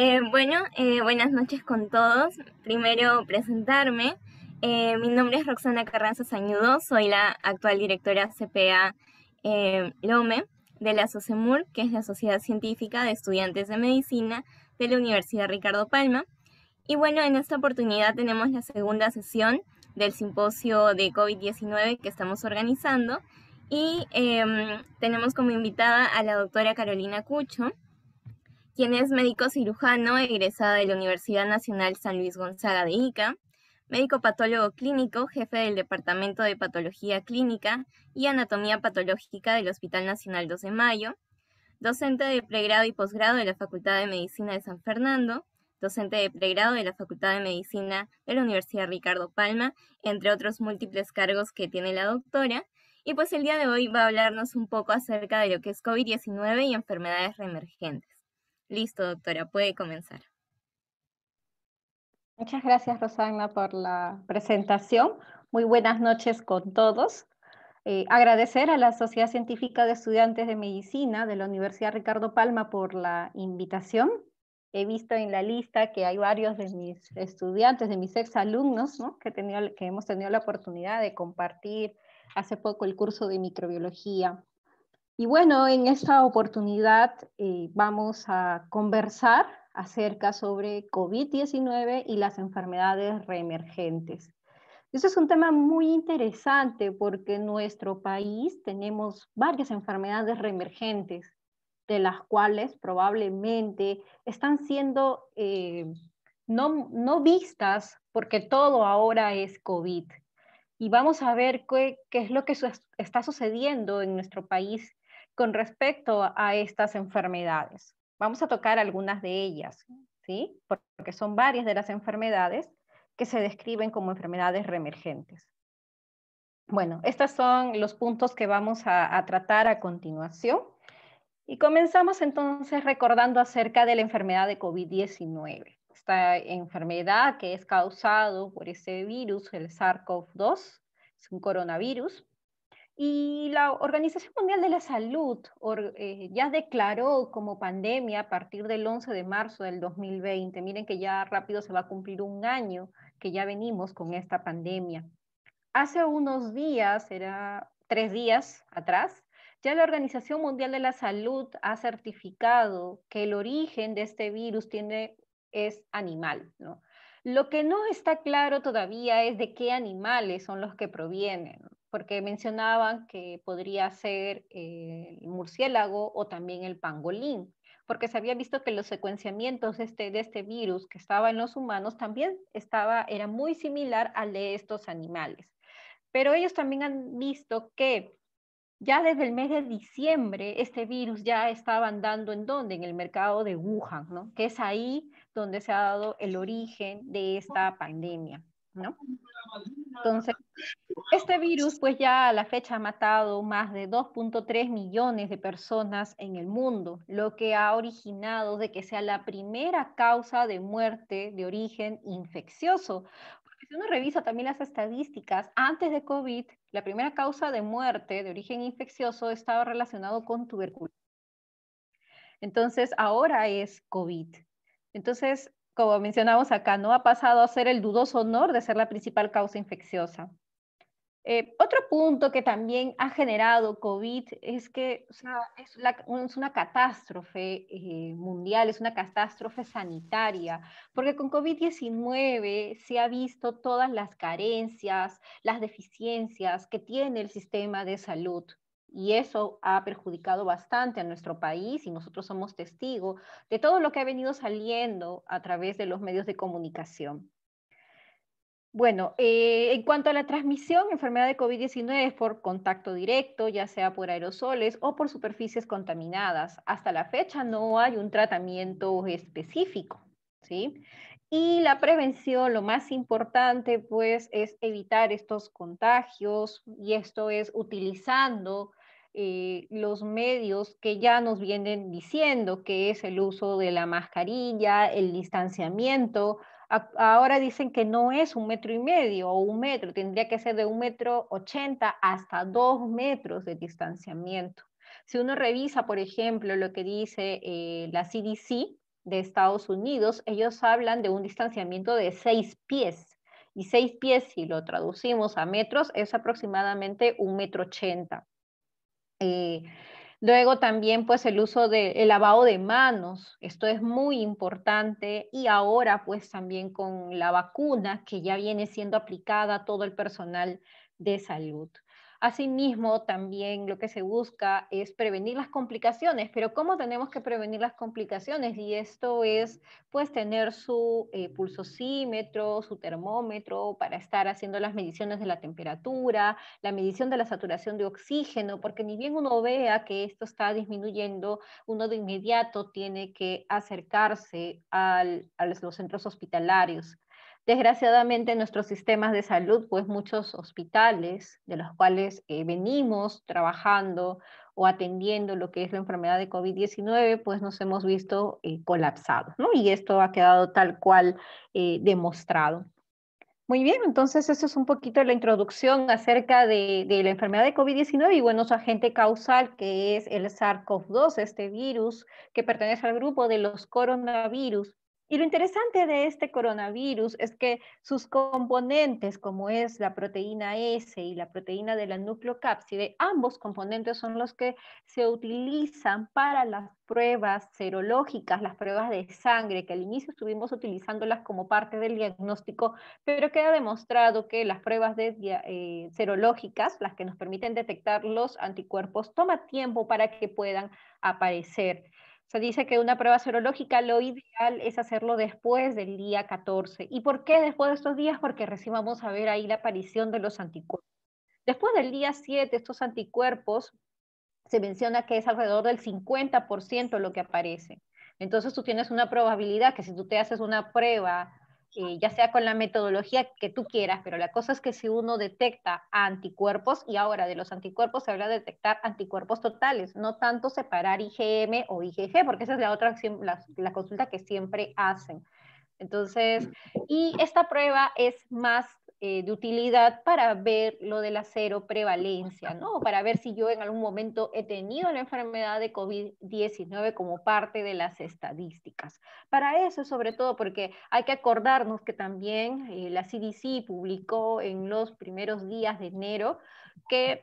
Eh, bueno, eh, buenas noches con todos. Primero presentarme. Eh, mi nombre es Roxana Carranza Sañudo, soy la actual directora CPA LOME de la SOCEMUR, que es la Sociedad Científica de Estudiantes de Medicina de la Universidad Ricardo Palma. Y bueno, en esta oportunidad tenemos la segunda sesión del simposio de COVID-19 que estamos organizando y em, tenemos como invitada a la doctora Carolina Cucho quien es médico cirujano egresada de la Universidad Nacional San Luis Gonzaga de Ica, médico patólogo clínico, jefe del Departamento de Patología Clínica y Anatomía Patológica del Hospital Nacional 2 de Mayo, docente de pregrado y posgrado de la Facultad de Medicina de San Fernando, docente de pregrado de la Facultad de Medicina de la Universidad Ricardo Palma, entre otros múltiples cargos que tiene la doctora. Y pues el día de hoy va a hablarnos un poco acerca de lo que es COVID-19 y enfermedades reemergentes. Listo, doctora, puede comenzar. Muchas gracias, Rosana, por la presentación. Muy buenas noches con todos. Eh, agradecer a la Sociedad Científica de Estudiantes de Medicina de la Universidad Ricardo Palma por la invitación. He visto en la lista que hay varios de mis estudiantes, de mis exalumnos, ¿no? que hemos tenido la oportunidad de compartir hace poco el curso de microbiología y bueno, en esta oportunidad eh, vamos a conversar acerca sobre COVID-19 y las enfermedades reemergentes. Eso este es un tema muy interesante porque en nuestro país tenemos varias enfermedades reemergentes, de las cuales probablemente están siendo eh, no, no vistas porque todo ahora es COVID. Y vamos a ver qué, qué es lo que está sucediendo en nuestro país con respecto a estas enfermedades. Vamos a tocar algunas de ellas, ¿sí? Porque son varias de las enfermedades que se describen como enfermedades reemergentes. Bueno, estos son los puntos que vamos a, tratar a continuación. Y comenzamos entonces recordando acerca de la enfermedad de COVID-19. Esta enfermedad que es causada por ese virus, el SARS-CoV-2, es un coronavirus y la Organización Mundial de la Salud eh, ya declaró como pandemia a partir del 11 de marzo del 2020. Miren que ya rápido se va a cumplir un año que ya venimos con esta pandemia. Hace unos días, era tres días atrás, ya la Organización Mundial de la Salud ha certificado que el origen de este virus tiene, es animal. ¿no? Lo que no está claro todavía es de qué animales son los que provienen porque mencionaban que podría ser el murciélago o también el pangolín, porque se había visto que los secuenciamientos este, de este, virus que estaba en los humanos también estaba, era muy similar al de estos animales. Pero ellos también han visto que ya desde el mes de diciembre este virus ya estaba andando en donde, en el mercado de Wuhan, que es ahí donde se ha dado el origen de esta pandemia. Entonces, este virus pues ya a la fecha ha matado más de 2.3 millones de personas en el mundo, lo que ha originado de que sea la primera causa de muerte de origen infeccioso. si uno revisa también las estadísticas, antes de COVID, la primera causa de muerte de origen infeccioso estaba relacionado con tuberculosis. Entonces, ahora es COVID. Entonces, como mencionamos acá, ¿no? ha pasado a ser el dudoso honor de ser la principal causa infecciosa. Eh, otro punto que también ha generado COVID es que es, una catástrofe eh, mundial, es una catástrofe sanitaria, porque con COVID-19 se ha visto todas las carencias, las deficiencias que tiene el sistema de salud. Y eso ha perjudicado bastante a nuestro país y nosotros somos testigos de todo lo que ha venido saliendo a través de los medios de comunicación. Bueno, eh, en cuanto a la transmisión, enfermedad de COVID-19 es por contacto directo, ya sea por aerosoles o por superficies contaminadas. Hasta la fecha no hay un tratamiento específico, ¿sí? Y la prevención, lo más importante, pues, es evitar estos contagios y esto es utilizando eh, los medios que ya nos vienen diciendo que es el uso de la mascarilla, el distanciamiento. ahora dicen que no es un metro y medio o un metro, tendría que ser de un metro ochenta hasta dos metros de distanciamiento. Si uno revisa, por ejemplo, lo que dice eh, la CDC de Estados Unidos, ellos hablan de un distanciamiento de seis pies. Y seis pies, si lo traducimos a metros, es aproximadamente un metro ochenta. Eh, luego también pues el uso del el lavado de manos, esto es muy importante y ahora pues también con la vacuna que ya viene siendo aplicada a todo el personal de salud. Asimismo, también lo que se busca es prevenir las complicaciones, pero ¿cómo tenemos que prevenir las complicaciones? Y esto es, pues, tener su eh, pulsocímetro, su termómetro para estar haciendo las mediciones de la temperatura, la medición de la saturación de oxígeno, porque ni bien uno vea que esto está disminuyendo, uno de inmediato tiene que acercarse a los centros hospitalarios. Desgraciadamente, nuestros sistemas de salud, pues muchos hospitales de los cuales eh, venimos trabajando o atendiendo lo que es la enfermedad de COVID-19, pues nos hemos visto eh, colapsados, ¿no? Y esto ha quedado tal cual eh, demostrado. Muy bien, entonces eso es un poquito la introducción acerca de, de la enfermedad de COVID-19 y bueno, su agente causal que es el SARS-CoV-2, este virus que pertenece al grupo de los coronavirus y lo interesante de este coronavirus es que sus componentes, como es la proteína S y la proteína de la nucleocápside, ambos componentes son los que se utilizan para las pruebas serológicas, las pruebas de sangre, que al inicio estuvimos utilizándolas como parte del diagnóstico, pero queda demostrado que las pruebas de, eh, serológicas, las que nos permiten detectar los anticuerpos, toma tiempo para que puedan aparecer. Se dice que una prueba serológica lo ideal es hacerlo después del día 14. ¿Y por qué después de estos días? Porque recién vamos a ver ahí la aparición de los anticuerpos. Después del día 7, estos anticuerpos se menciona que es alrededor del 50% lo que aparece. Entonces tú tienes una probabilidad que si tú te haces una prueba ya sea con la metodología que tú quieras, pero la cosa es que si uno detecta anticuerpos, y ahora de los anticuerpos se habla de detectar anticuerpos totales, no tanto separar IgM o IgG, porque esa es la otra la consulta que siempre hacen. Entonces, mm. y esta prueba es más eh, de utilidad para ver lo de la cero prevalencia, ¿no? Para ver si yo en algún momento he tenido la enfermedad de COVID-19 como parte de las estadísticas. Para eso, sobre todo, porque hay que acordarnos que también eh, la CDC publicó en los primeros días de enero que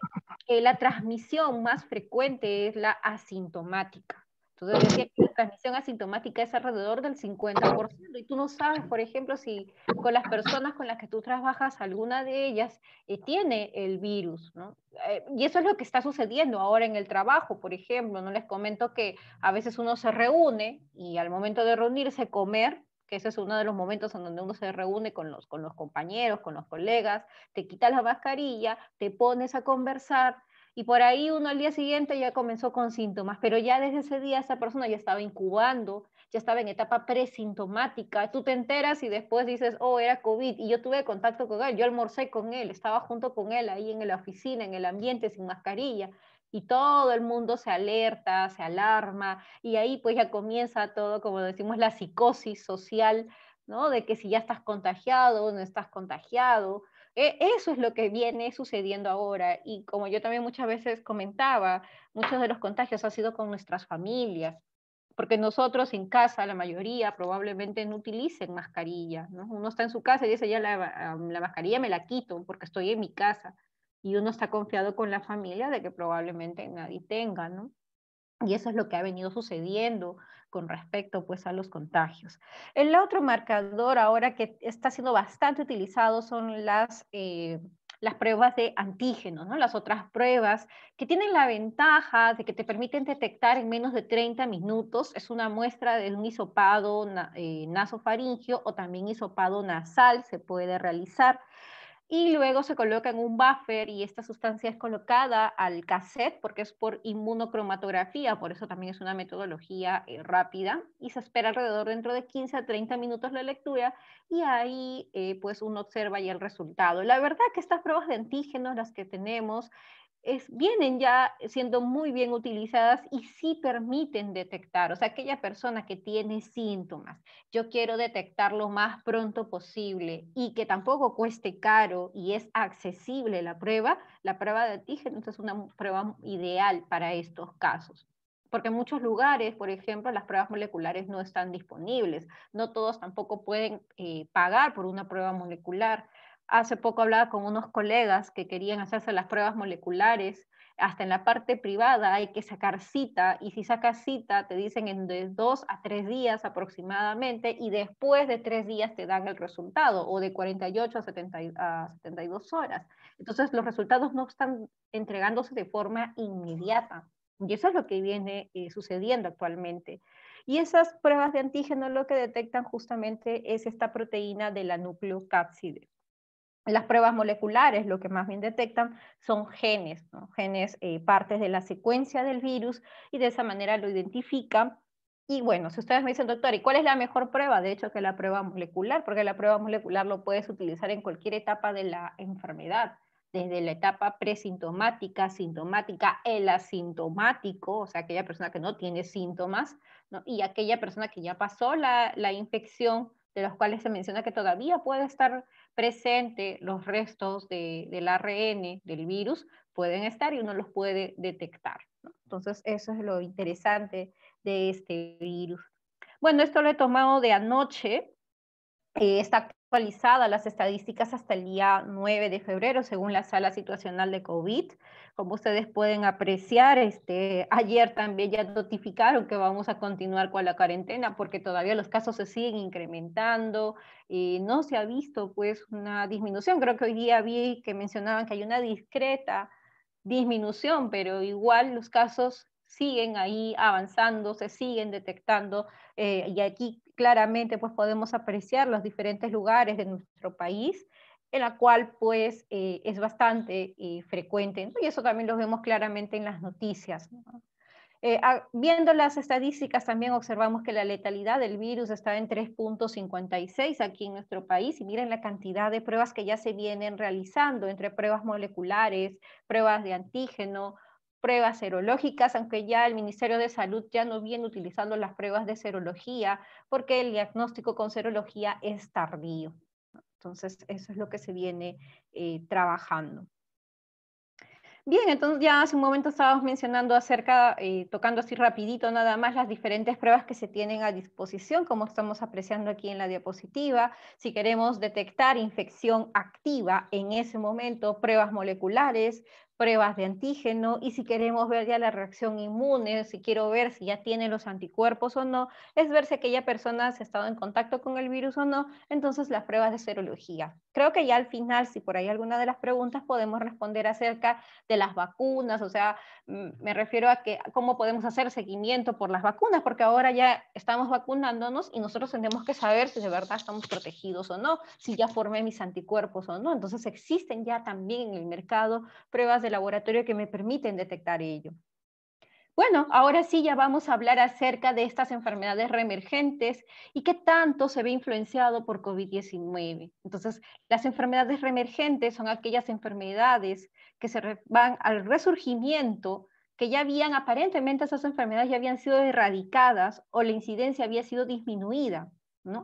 eh, la transmisión más frecuente es la asintomática. Entonces decía que la transmisión asintomática es alrededor del 50% y tú no sabes, por ejemplo, si con las personas con las que tú trabajas, alguna de ellas eh, tiene el virus, ¿no? Eh, y eso es lo que está sucediendo ahora en el trabajo, por ejemplo, no les comento que a veces uno se reúne y al momento de reunirse, comer, que ese es uno de los momentos en donde uno se reúne con los, con los compañeros, con los colegas, te quitas la mascarilla, te pones a conversar, y por ahí uno al día siguiente ya comenzó con síntomas, pero ya desde ese día esa persona ya estaba incubando, ya estaba en etapa presintomática, tú te enteras y después dices, oh, era COVID y yo tuve contacto con él, yo almorcé con él, estaba junto con él ahí en la oficina, en el ambiente sin mascarilla y todo el mundo se alerta, se alarma y ahí pues ya comienza todo, como decimos, la psicosis social, ¿no? De que si ya estás contagiado o no estás contagiado, e, eso es lo que viene sucediendo ahora y como yo también muchas veces comentaba, muchos de los contagios han sido con nuestras familias, porque nosotros en casa, la mayoría probablemente no utilicen mascarilla, ¿no? Uno está en su casa y dice, ya la, um, la, mascarilla me la quito porque estoy en mi casa, y uno está confiado con la familia de que probablemente nadie tenga, ¿no? Y eso es lo que ha venido sucediendo con respecto pues, a los contagios. El otro marcador ahora que está siendo bastante utilizado son las, eh, pruebas de antígenos, ¿no? las otras pruebas que tienen la ventaja de que te permiten detectar en menos de 30 minutos. Es una muestra de un hisopado eh, nasofaringio o también hisopado nasal se puede realizar y luego se coloca en un buffer y esta sustancia es colocada al cassette porque es por inmunocromatografía, por eso también es una metodología eh, rápida y se espera alrededor dentro de 15 a 30 minutos la lectura y ahí eh, pues uno observa ya el resultado. La verdad que estas pruebas de antígenos, las que tenemos, vienen ya siendo muy bien utilizadas y sí permiten detectar, o sea, aquella persona que tiene síntomas, yo quiero detectar lo más pronto posible y que tampoco cueste caro y es accesible la prueba, la prueba de antígeno es una prueba ideal para estos casos. Porque en muchos lugares, por ejemplo, las pruebas moleculares no están disponibles. No todos tampoco pueden eh, pagar por una prueba molecular hace poco hablaba con unos colegas que querían hacerse las pruebas moleculares. Hasta en la parte privada hay que sacar cita y si sacas cita te dicen en de dos a tres días aproximadamente y después de tres días te dan el resultado o de 48 a, 72 horas. Entonces los resultados no están entregándose de forma inmediata y eso es lo que viene eh, sucediendo actualmente. Y esas pruebas de antígeno lo que detectan justamente es esta proteína de la nucleocápside. Las pruebas moleculares lo que más bien detectan son genes, genes eh, partes de la secuencia del virus y de esa manera lo identifican. Y bueno, si ustedes me dicen, doctor, ¿y cuál es la mejor prueba? De hecho, que la prueba molecular, porque la prueba molecular lo puedes utilizar en cualquier etapa de la enfermedad desde la etapa presintomática, sintomática, el asintomático, o sea, aquella persona que no tiene síntomas, y aquella persona que ya pasó la infección de los cuales se menciona que todavía puede estar presente los restos del ARN del virus, pueden estar y uno los puede detectar. Entonces, eso es lo interesante de este virus. Bueno, esto lo he tomado de anoche, eh, esta actualizadas las estadísticas hasta el día 9 de febrero, según la sala situacional de COVID. Como ustedes pueden apreciar, este, ayer también ya notificaron que vamos a continuar con la cuarentena porque todavía los casos se siguen incrementando y no se ha visto pues una disminución. Creo que hoy día vi que mencionaban que hay una discreta disminución, pero igual los casos siguen ahí avanzando, se siguen detectando eh, y aquí claramente pues podemos apreciar los diferentes lugares de nuestro país en la cual pues eh, es bastante eh, frecuente y eso también lo vemos claramente en las noticias. Eh, ah, viendo las estadísticas también observamos que la letalidad del virus está en 3.56 aquí en nuestro país y miren la cantidad de pruebas que ya se vienen realizando entre pruebas moleculares, pruebas de antígeno, pruebas serológicas, aunque ya el Ministerio de Salud ya no viene utilizando las pruebas de serología porque el diagnóstico con serología es tardío. Entonces, eso es lo que se viene eh, trabajando. Bien, entonces ya hace un momento estábamos mencionando acerca, eh, tocando así rapidito nada más las diferentes pruebas que se tienen a disposición, como estamos apreciando aquí en la diapositiva. Si queremos detectar infección activa en ese momento, pruebas moleculares, pruebas de antígeno y si queremos ver ya la reacción inmune, si quiero ver si ya tiene los anticuerpos o no, es ver si aquella persona se ha estado en contacto con el virus o no, entonces las pruebas de serología. Creo que ya al final, si por ahí alguna de las preguntas podemos responder acerca de las vacunas, o sea, me refiero a que cómo podemos hacer seguimiento por las vacunas, porque ahora ya estamos vacunándonos y nosotros tenemos que saber si de verdad estamos protegidos o no, si ya formé mis anticuerpos o no. Entonces existen ya también en el mercado pruebas de laboratorio que me permiten detectar ello. Bueno, ahora sí ya vamos a hablar acerca de estas enfermedades reemergentes y qué tanto se ve influenciado por COVID-19. Entonces, las enfermedades reemergentes son aquellas enfermedades que se van al resurgimiento, que ya habían aparentemente esas enfermedades ya habían sido erradicadas o la incidencia había sido disminuida.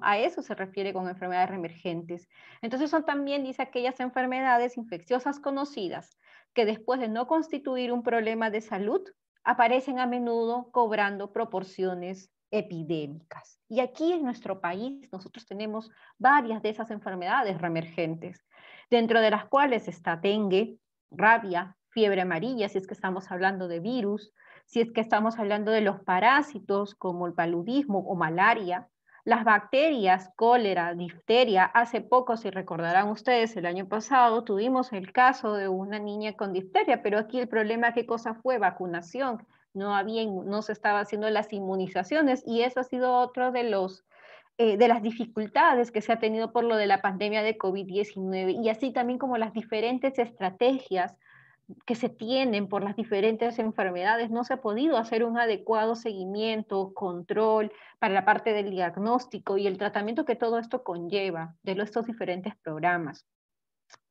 A eso se refiere con enfermedades reemergentes. Entonces son también, dice, aquellas enfermedades infecciosas conocidas que después de no constituir un problema de salud, aparecen a menudo cobrando proporciones epidémicas. Y aquí en nuestro país nosotros tenemos varias de esas enfermedades reemergentes, dentro de las cuales está dengue, rabia, fiebre amarilla, si es que estamos hablando de virus, si es que estamos hablando de los parásitos como el paludismo o malaria, las bacterias, cólera, difteria, hace poco, si recordarán ustedes, el año pasado tuvimos el caso de una niña con difteria, pero aquí el problema, ¿qué cosa fue? Vacunación. No, había, no se estaba haciendo las inmunizaciones y eso ha sido otro de los eh, de las dificultades que se ha tenido por lo de la pandemia de COVID-19 y así también como las diferentes estrategias que se tienen por las diferentes enfermedades, no se ha podido hacer un adecuado seguimiento, control para la parte del diagnóstico y el tratamiento que todo esto conlleva de estos diferentes programas.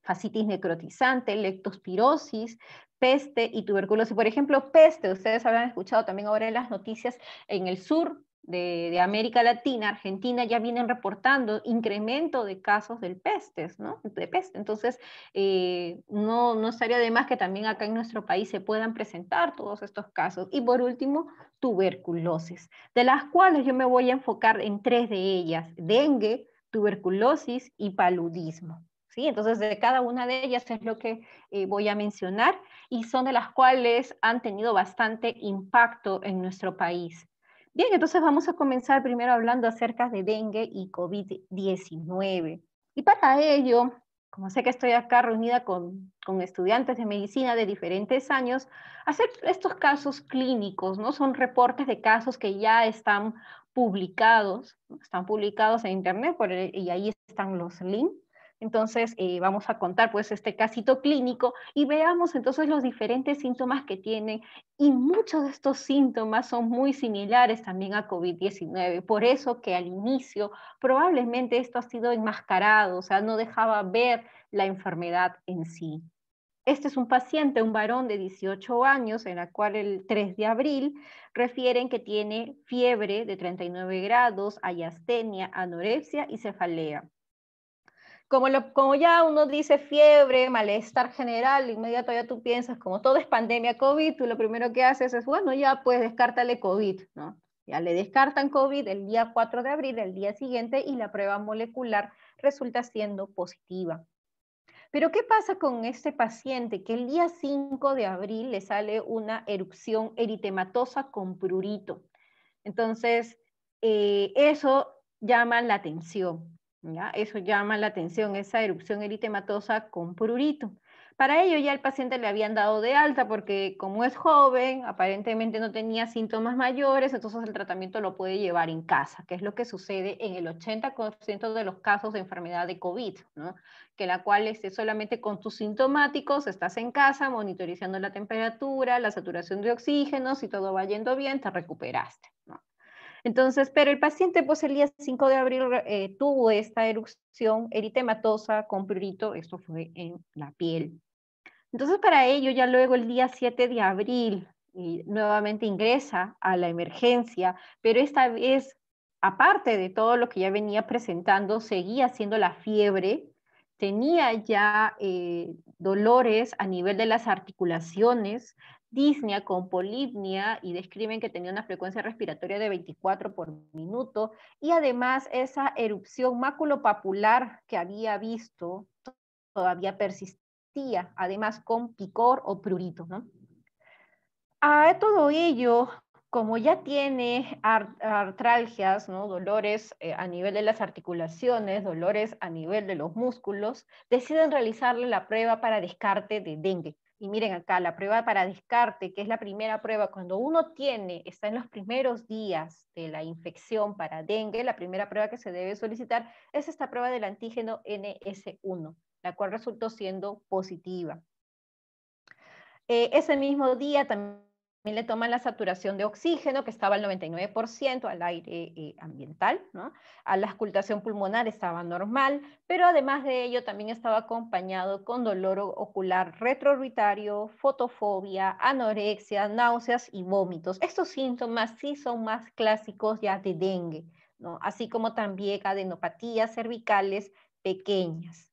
Facitis necrotizante, lectospirosis, peste y tuberculosis. Por ejemplo, peste, ustedes habrán escuchado también ahora en las noticias en el sur de, América Latina, Argentina, ya vienen reportando incremento de casos del pestes, ¿no? de peste. Entonces, eh, no, no estaría de más que también acá en nuestro país se puedan presentar todos estos casos. Y por último, tuberculosis, de las cuales yo me voy a enfocar en tres de ellas, dengue, tuberculosis y paludismo. ¿Sí? Entonces, de cada una de ellas es lo que eh, voy a mencionar y son de las cuales han tenido bastante impacto en nuestro país. Bien, entonces vamos a comenzar primero hablando acerca de dengue y COVID-19. Y para ello, como sé que estoy acá reunida con, con, estudiantes de medicina de diferentes años, hacer estos casos clínicos, ¿no? Son reportes de casos que ya están publicados, están publicados en internet e, y ahí están los links entonces, eh, vamos a contar pues este casito clínico y veamos entonces los diferentes síntomas que tiene y muchos de estos síntomas son muy similares también a COVID-19. Por eso que al inicio probablemente esto ha sido enmascarado, o sea, no dejaba ver la enfermedad en sí. Este es un paciente, un varón de 18 años, en la cual el 3 de abril refieren que tiene fiebre de 39 grados, ayastenia, anorexia y cefalea como, ya uno dice fiebre, malestar general, inmediato ya tú piensas, como todo es pandemia COVID, tú lo primero que haces es, bueno, ya pues descártale COVID, ¿no? Ya le descartan COVID el día 4 de abril, el día siguiente, y la prueba molecular resulta siendo positiva. Pero ¿qué pasa con este paciente que el día 5 de abril le sale una erupción eritematosa con prurito? Entonces, eh, eso llama la atención. Eso llama la atención, esa erupción eritematosa con prurito. Para ello ya el paciente le habían dado de alta porque como es joven, aparentemente no tenía síntomas mayores, entonces el tratamiento lo puede llevar en casa, que es lo que sucede en el 80% de los casos de enfermedad de COVID, que la cual esté solamente con tus sintomáticos, estás en casa monitorizando la temperatura, la saturación de oxígeno, si todo va yendo bien, te recuperaste. Entonces, pero el paciente pues el día 5 de abril eh, tuvo esta erupción eritematosa con prurito, esto fue en la piel. Entonces, para ello, ya luego el día 7 de abril nuevamente ingresa a la emergencia, pero esta vez, aparte de todo lo que ya venía presentando, seguía siendo la fiebre, tenía ya eh, dolores a nivel de las articulaciones, disnea con polipnia y describen que tenía una frecuencia respiratoria de 24 por minuto y además esa erupción maculopapular que había visto todavía persistía, además con picor o prurito. A todo ello, como ya tiene artralgias, ¿no? dolores eh, a nivel de las articulaciones, dolores a nivel de los músculos, deciden realizarle la prueba para descarte de dengue y miren acá, la prueba para descarte, que es la primera prueba, cuando uno tiene, está en los primeros días de la infección para dengue, la primera prueba que se debe solicitar es esta prueba del antígeno NS1, la cual resultó siendo positiva. Eh, ese mismo día también también le toman la saturación de oxígeno, que estaba al 99% al aire eh, ambiental, ¿no? A la escultación pulmonar estaba normal, pero además de ello también estaba acompañado con dolor ocular retroorbitario, fotofobia, anorexia, náuseas y vómitos. Estos síntomas sí son más clásicos ya de dengue, ¿no? Así como también adenopatías cervicales pequeñas.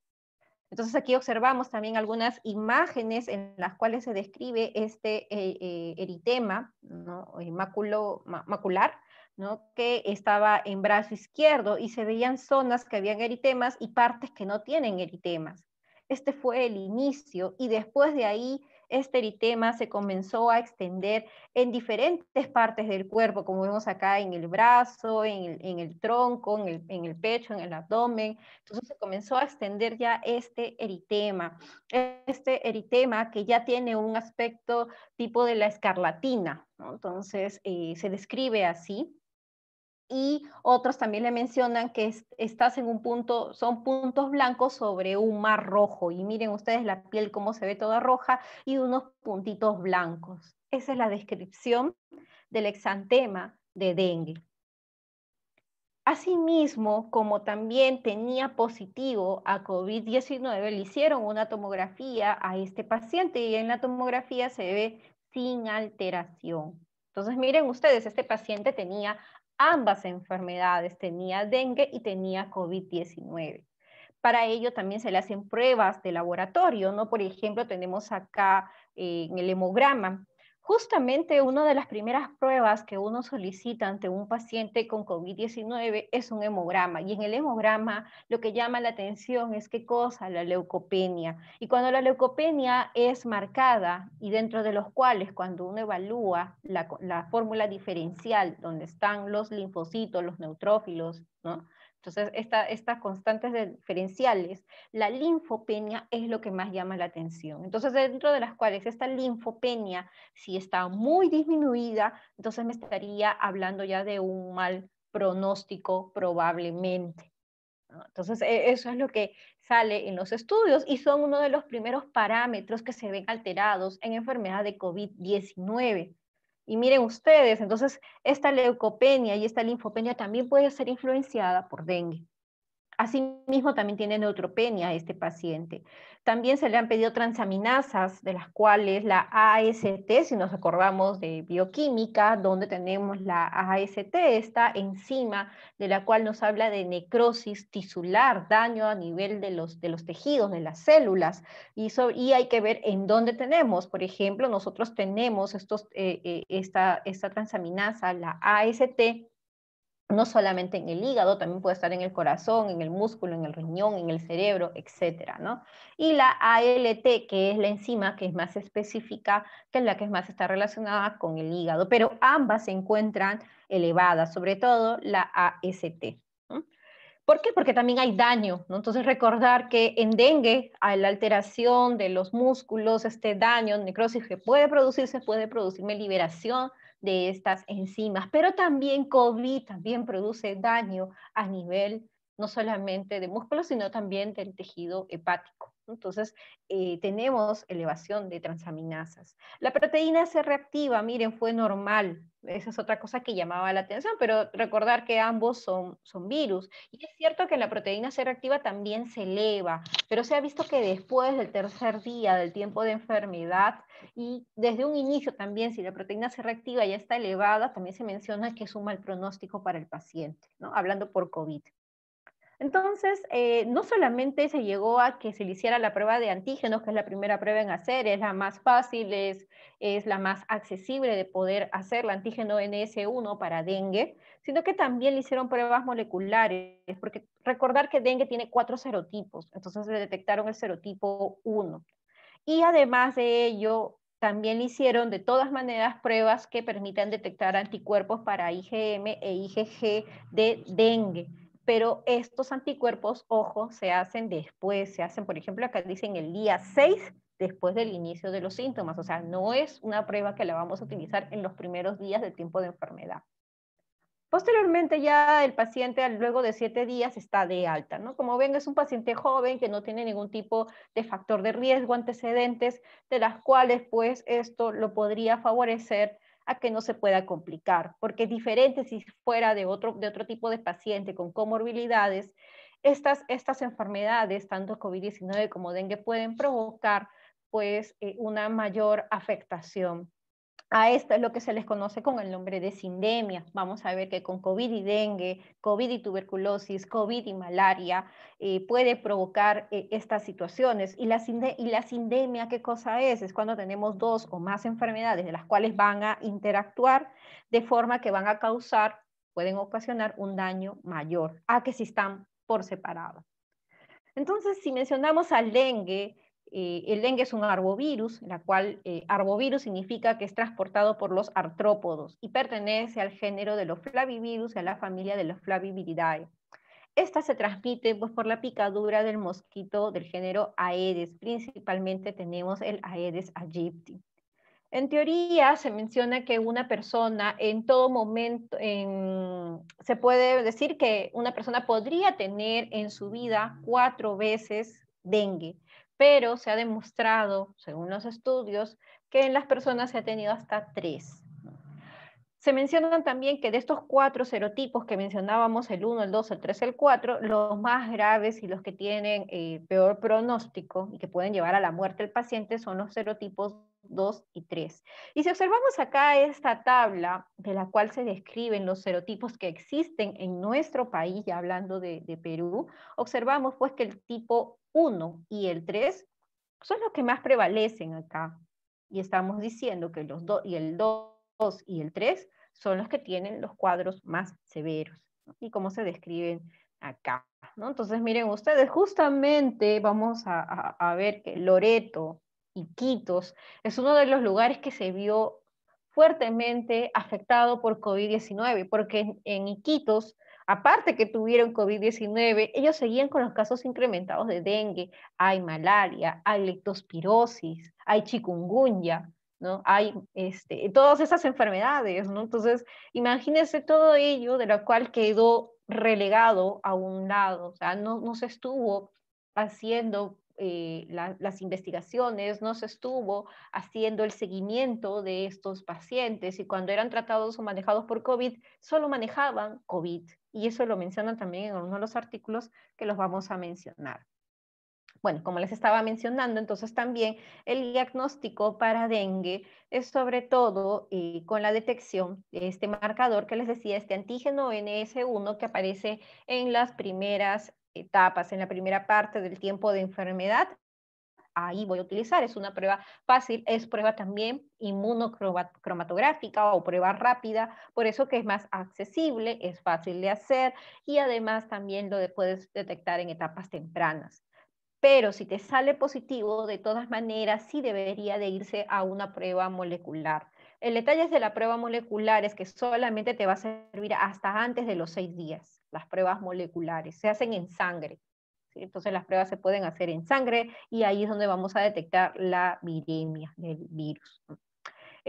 Entonces aquí observamos también algunas imágenes en las cuales se describe este eh, eh, eritema ¿no? Eh, macular, que estaba en brazo izquierdo y se veían zonas que habían eritemas y partes que no tienen eritemas. Este fue el inicio y después de ahí este eritema se comenzó a extender en diferentes partes del cuerpo, como vemos acá en el brazo, en el, tronco, en el, pecho, en el abdomen. Entonces se comenzó a extender ya este eritema, este eritema que ya tiene un aspecto tipo de la escarlatina, entonces eh, se describe así y otros también le mencionan que estás en un punto, son puntos blancos sobre un mar rojo. Y miren ustedes la piel cómo se ve toda roja y unos puntitos blancos. Esa es la descripción del exantema de dengue. Asimismo, como también tenía positivo a COVID-19, le hicieron una tomografía a este paciente y en la tomografía se ve sin alteración. Entonces, miren ustedes, este paciente tenía ambas enfermedades, tenía dengue y tenía COVID-19. Para ello también se le hacen pruebas de laboratorio, ¿no? Por ejemplo, tenemos acá eh, en el hemograma Justamente una de las primeras pruebas que uno solicita ante un paciente con COVID-19 es un hemograma. Y en el hemograma lo que llama la atención es qué cosa, la leucopenia. Y cuando la leucopenia es marcada y dentro de los cuales cuando uno evalúa la, fórmula diferencial donde están los linfocitos, los neutrófilos, ¿no? Entonces, estas constantes diferenciales, la linfopenia es lo que más llama la atención. Entonces, dentro de las cuales esta linfopenia, si está muy disminuida, entonces me estaría hablando ya de un mal pronóstico probablemente. Entonces, e, eso es lo que sale en los estudios y son uno de los primeros parámetros que se ven alterados en enfermedad de COVID-19. Y miren ustedes, entonces esta leucopenia y esta linfopenia también puede ser influenciada por dengue. Asimismo, también tiene neutropenia este paciente. También se le han pedido transaminasas, de las cuales la AST, si nos acordamos de bioquímica, donde tenemos la AST, esta enzima de la cual nos habla de necrosis tisular, daño a nivel de los, de los tejidos, de las células. Y, hay que ver en dónde tenemos. Por ejemplo, nosotros tenemos estos, eh, eh, esta, esta transaminasa, la AST, no solamente en el hígado, también puede estar en el corazón, en el músculo, en el riñón, en el cerebro, etcétera, Y la ALT, que es la enzima que es más específica, que es la que más está relacionada con el hígado, pero ambas se encuentran elevadas, sobre todo la AST. ¿Por qué? Porque también hay daño, ¿no? Entonces recordar que en dengue hay la alteración de los músculos, este daño, necrosis que puede producirse, puede producirme liberación de estas enzimas, pero también COVID también produce daño a nivel no solamente de músculo, sino también del tejido hepático. Entonces, eh, tenemos elevación de transaminasas. La proteína C reactiva, miren, fue normal esa es otra cosa que llamaba la atención, pero recordar que ambos son, son virus. Y es cierto que la proteína C reactiva también se eleva, pero se ha visto que después del tercer día del tiempo de enfermedad y desde un inicio también, si la proteína C reactiva ya está elevada, también se menciona que es un mal pronóstico para el paciente, ¿no? hablando por COVID. Entonces, eh, no solamente se llegó a que se le hiciera la prueba de antígenos, que es la primera prueba en hacer, es la más fácil, es, es la más accesible de poder hacer, la antígeno NS1 para dengue, sino que también le hicieron pruebas moleculares, porque recordar que dengue tiene cuatro serotipos, entonces le detectaron el serotipo 1. Y además de ello, también le hicieron de todas maneras pruebas que permitan detectar anticuerpos para IgM e IgG de dengue pero estos anticuerpos, ojo, se hacen después, se hacen, por ejemplo, acá dicen el día 6 después del inicio de los síntomas, o sea, no es una prueba que la vamos a utilizar en los primeros días del tiempo de enfermedad. Posteriormente ya el paciente luego de siete días está de alta, ¿no? Como ven, es un paciente joven que no tiene ningún tipo de factor de riesgo, antecedentes, de las cuales pues esto lo podría favorecer a que no se pueda complicar, porque diferente si fuera de otro, tipo de paciente con comorbilidades, estas, enfermedades, tanto COVID-19 como dengue, pueden provocar pues eh, una mayor afectación a esto es lo que se les conoce con el nombre de sindemia. Vamos a ver que con COVID y dengue, COVID y tuberculosis, COVID y malaria eh, puede provocar eh, estas situaciones. Y la, y la sindemia, ¿qué cosa es? Es cuando tenemos dos o más enfermedades de las cuales van a interactuar de forma que van a causar, pueden ocasionar un daño mayor a que si están por separado. Entonces, si mencionamos al dengue, eh, el dengue es un arbovirus, la cual eh, arbovirus significa que es transportado por los artrópodos y pertenece al género de los flavivirus y a la familia de los flaviviridae. Esta se transmite pues, por la picadura del mosquito del género Aedes, principalmente tenemos el Aedes aegypti. En teoría se menciona que una persona en todo momento, se puede decir que una persona podría tener en su vida cuatro veces dengue pero se ha demostrado, según los estudios, que en las personas se ha tenido hasta tres se mencionan también que de estos cuatro serotipos que mencionábamos, el 1, el 2, el 3, el 4, los más graves y los que tienen eh, peor pronóstico y que pueden llevar a la muerte del paciente son los serotipos 2 y 3. Y si observamos acá esta tabla de la cual se describen los serotipos que existen en nuestro país, ya hablando de, Perú, observamos pues que el tipo 1 y el 3 son los que más prevalecen acá. Y estamos diciendo que los 2 y el 2 y el 3 son los que tienen los cuadros más severos y como se describen acá. Entonces, miren ustedes, justamente vamos a, ver que Loreto y es uno de los lugares que se vio fuertemente afectado por COVID-19, porque en, Iquitos, aparte que tuvieron COVID-19, ellos seguían con los casos incrementados de dengue, hay malaria, hay leptospirosis hay chikungunya, ¿no? Hay este, todas esas enfermedades, ¿no? Entonces, imagínense todo ello de lo cual quedó relegado a un lado, o sea, no, se estuvo haciendo eh, las investigaciones, no se estuvo haciendo el seguimiento de estos pacientes y cuando eran tratados o manejados por COVID, solo manejaban COVID. Y eso lo mencionan también en uno de los artículos que los vamos a mencionar. Bueno, como les estaba mencionando, entonces también el diagnóstico para dengue es sobre todo eh, con la detección de este marcador que les decía, este antígeno NS1 que aparece en las primeras etapas, en la primera parte del tiempo de enfermedad. Ahí voy a utilizar, es una prueba fácil, es prueba también inmunocromatográfica o prueba rápida, por eso que es más accesible, es fácil de hacer y además también lo puedes detectar en etapas tempranas pero si te sale positivo, de todas maneras sí debería de irse a una prueba molecular. El detalle de la prueba molecular es que solamente te va a servir hasta antes de los seis días. Las pruebas moleculares se hacen en sangre. Entonces las pruebas se pueden hacer en sangre y ahí es donde vamos a detectar la viremia del virus.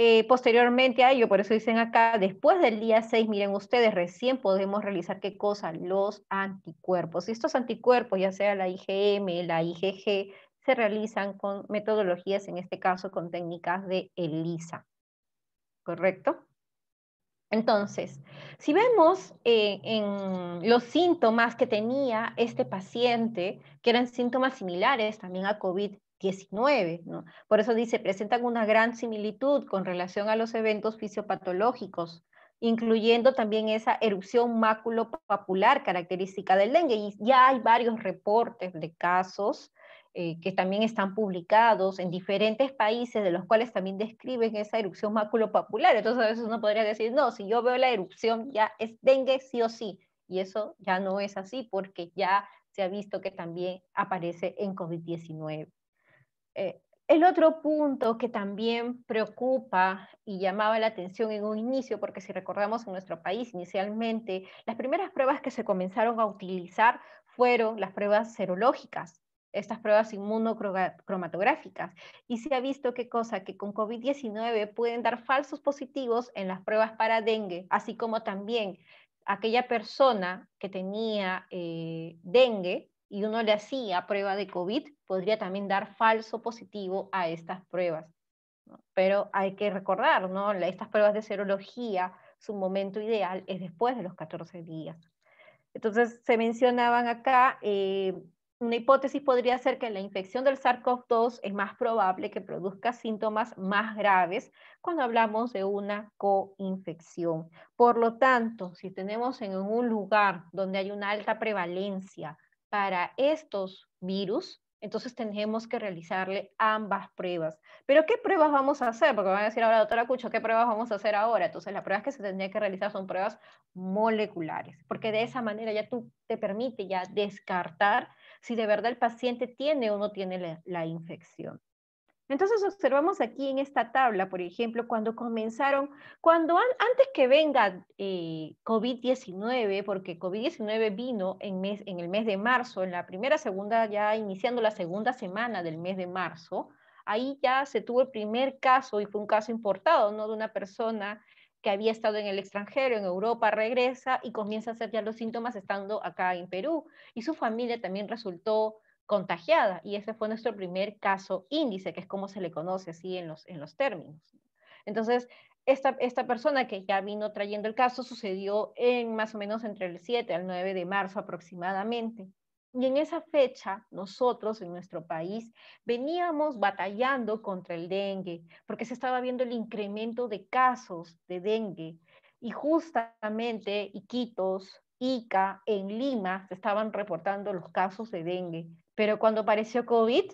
Eh, posteriormente a ello, por eso dicen acá, después del día 6, miren ustedes, recién podemos realizar qué cosa, los anticuerpos. Y estos anticuerpos, ya sea la IgM, la IgG, se realizan con metodologías, en este caso con técnicas de ELISA. ¿Correcto? Entonces, si vemos eh, en los síntomas que tenía este paciente, que eran síntomas similares también a COVID, 19, ¿no? Por eso dice, presentan una gran similitud con relación a los eventos fisiopatológicos, incluyendo también esa erupción maculopapular característica del dengue. Y ya hay varios reportes de casos eh, que también están publicados en diferentes países, de los cuales también describen esa erupción maculopapular. Entonces a veces uno podría decir, no, si yo veo la erupción ya es dengue sí o sí. Y eso ya no es así porque ya se ha visto que también aparece en COVID-19. Eh, el otro punto que también preocupa y llamaba la atención en un inicio, porque si recordamos en nuestro país inicialmente, las primeras pruebas que se comenzaron a utilizar fueron las pruebas serológicas, estas pruebas inmunocromatográficas. Y se ha visto qué cosa, que con COVID-19 pueden dar falsos positivos en las pruebas para dengue, así como también aquella persona que tenía eh, dengue y uno le hacía prueba de COVID, podría también dar falso positivo a estas pruebas. Pero hay que recordar, ¿no? estas pruebas de serología, su momento ideal es después de los 14 días. Entonces, se mencionaban acá, eh, una hipótesis podría ser que la infección del SARS-CoV-2 es más probable que produzca síntomas más graves cuando hablamos de una coinfección. Por lo tanto, si tenemos en un lugar donde hay una alta prevalencia, para estos virus, entonces tenemos que realizarle ambas pruebas. Pero ¿qué pruebas vamos a hacer? Porque van a decir ahora, doctora Cucho, ¿qué pruebas vamos a hacer ahora? Entonces las pruebas que se tendrían que realizar son pruebas moleculares, porque de esa manera ya tú te permite ya descartar si de verdad el paciente tiene o no tiene la infección. Entonces observamos aquí en esta tabla, por ejemplo, cuando comenzaron, cuando antes que venga eh, COVID-19, porque COVID-19 vino en, en el mes de marzo, en la primera, segunda, ya iniciando la segunda semana del mes de marzo, ahí ya se tuvo el primer caso y fue un caso importado, ¿no? De una persona que había estado en el extranjero, en Europa, regresa y comienza a hacer ya los síntomas estando acá en Perú. Y su familia también resultó contagiada. Y ese fue nuestro primer caso índice, que es como se le conoce así en los, en los términos. Entonces, esta, esta, persona que ya vino trayendo el caso sucedió en más o menos entre el 7 al 9 de marzo aproximadamente. Y en esa fecha, nosotros en nuestro país veníamos batallando contra el dengue, porque se estaba viendo el incremento de casos de dengue. Y justamente Iquitos, Ica, en Lima se estaban reportando los casos de dengue pero cuando apareció COVID,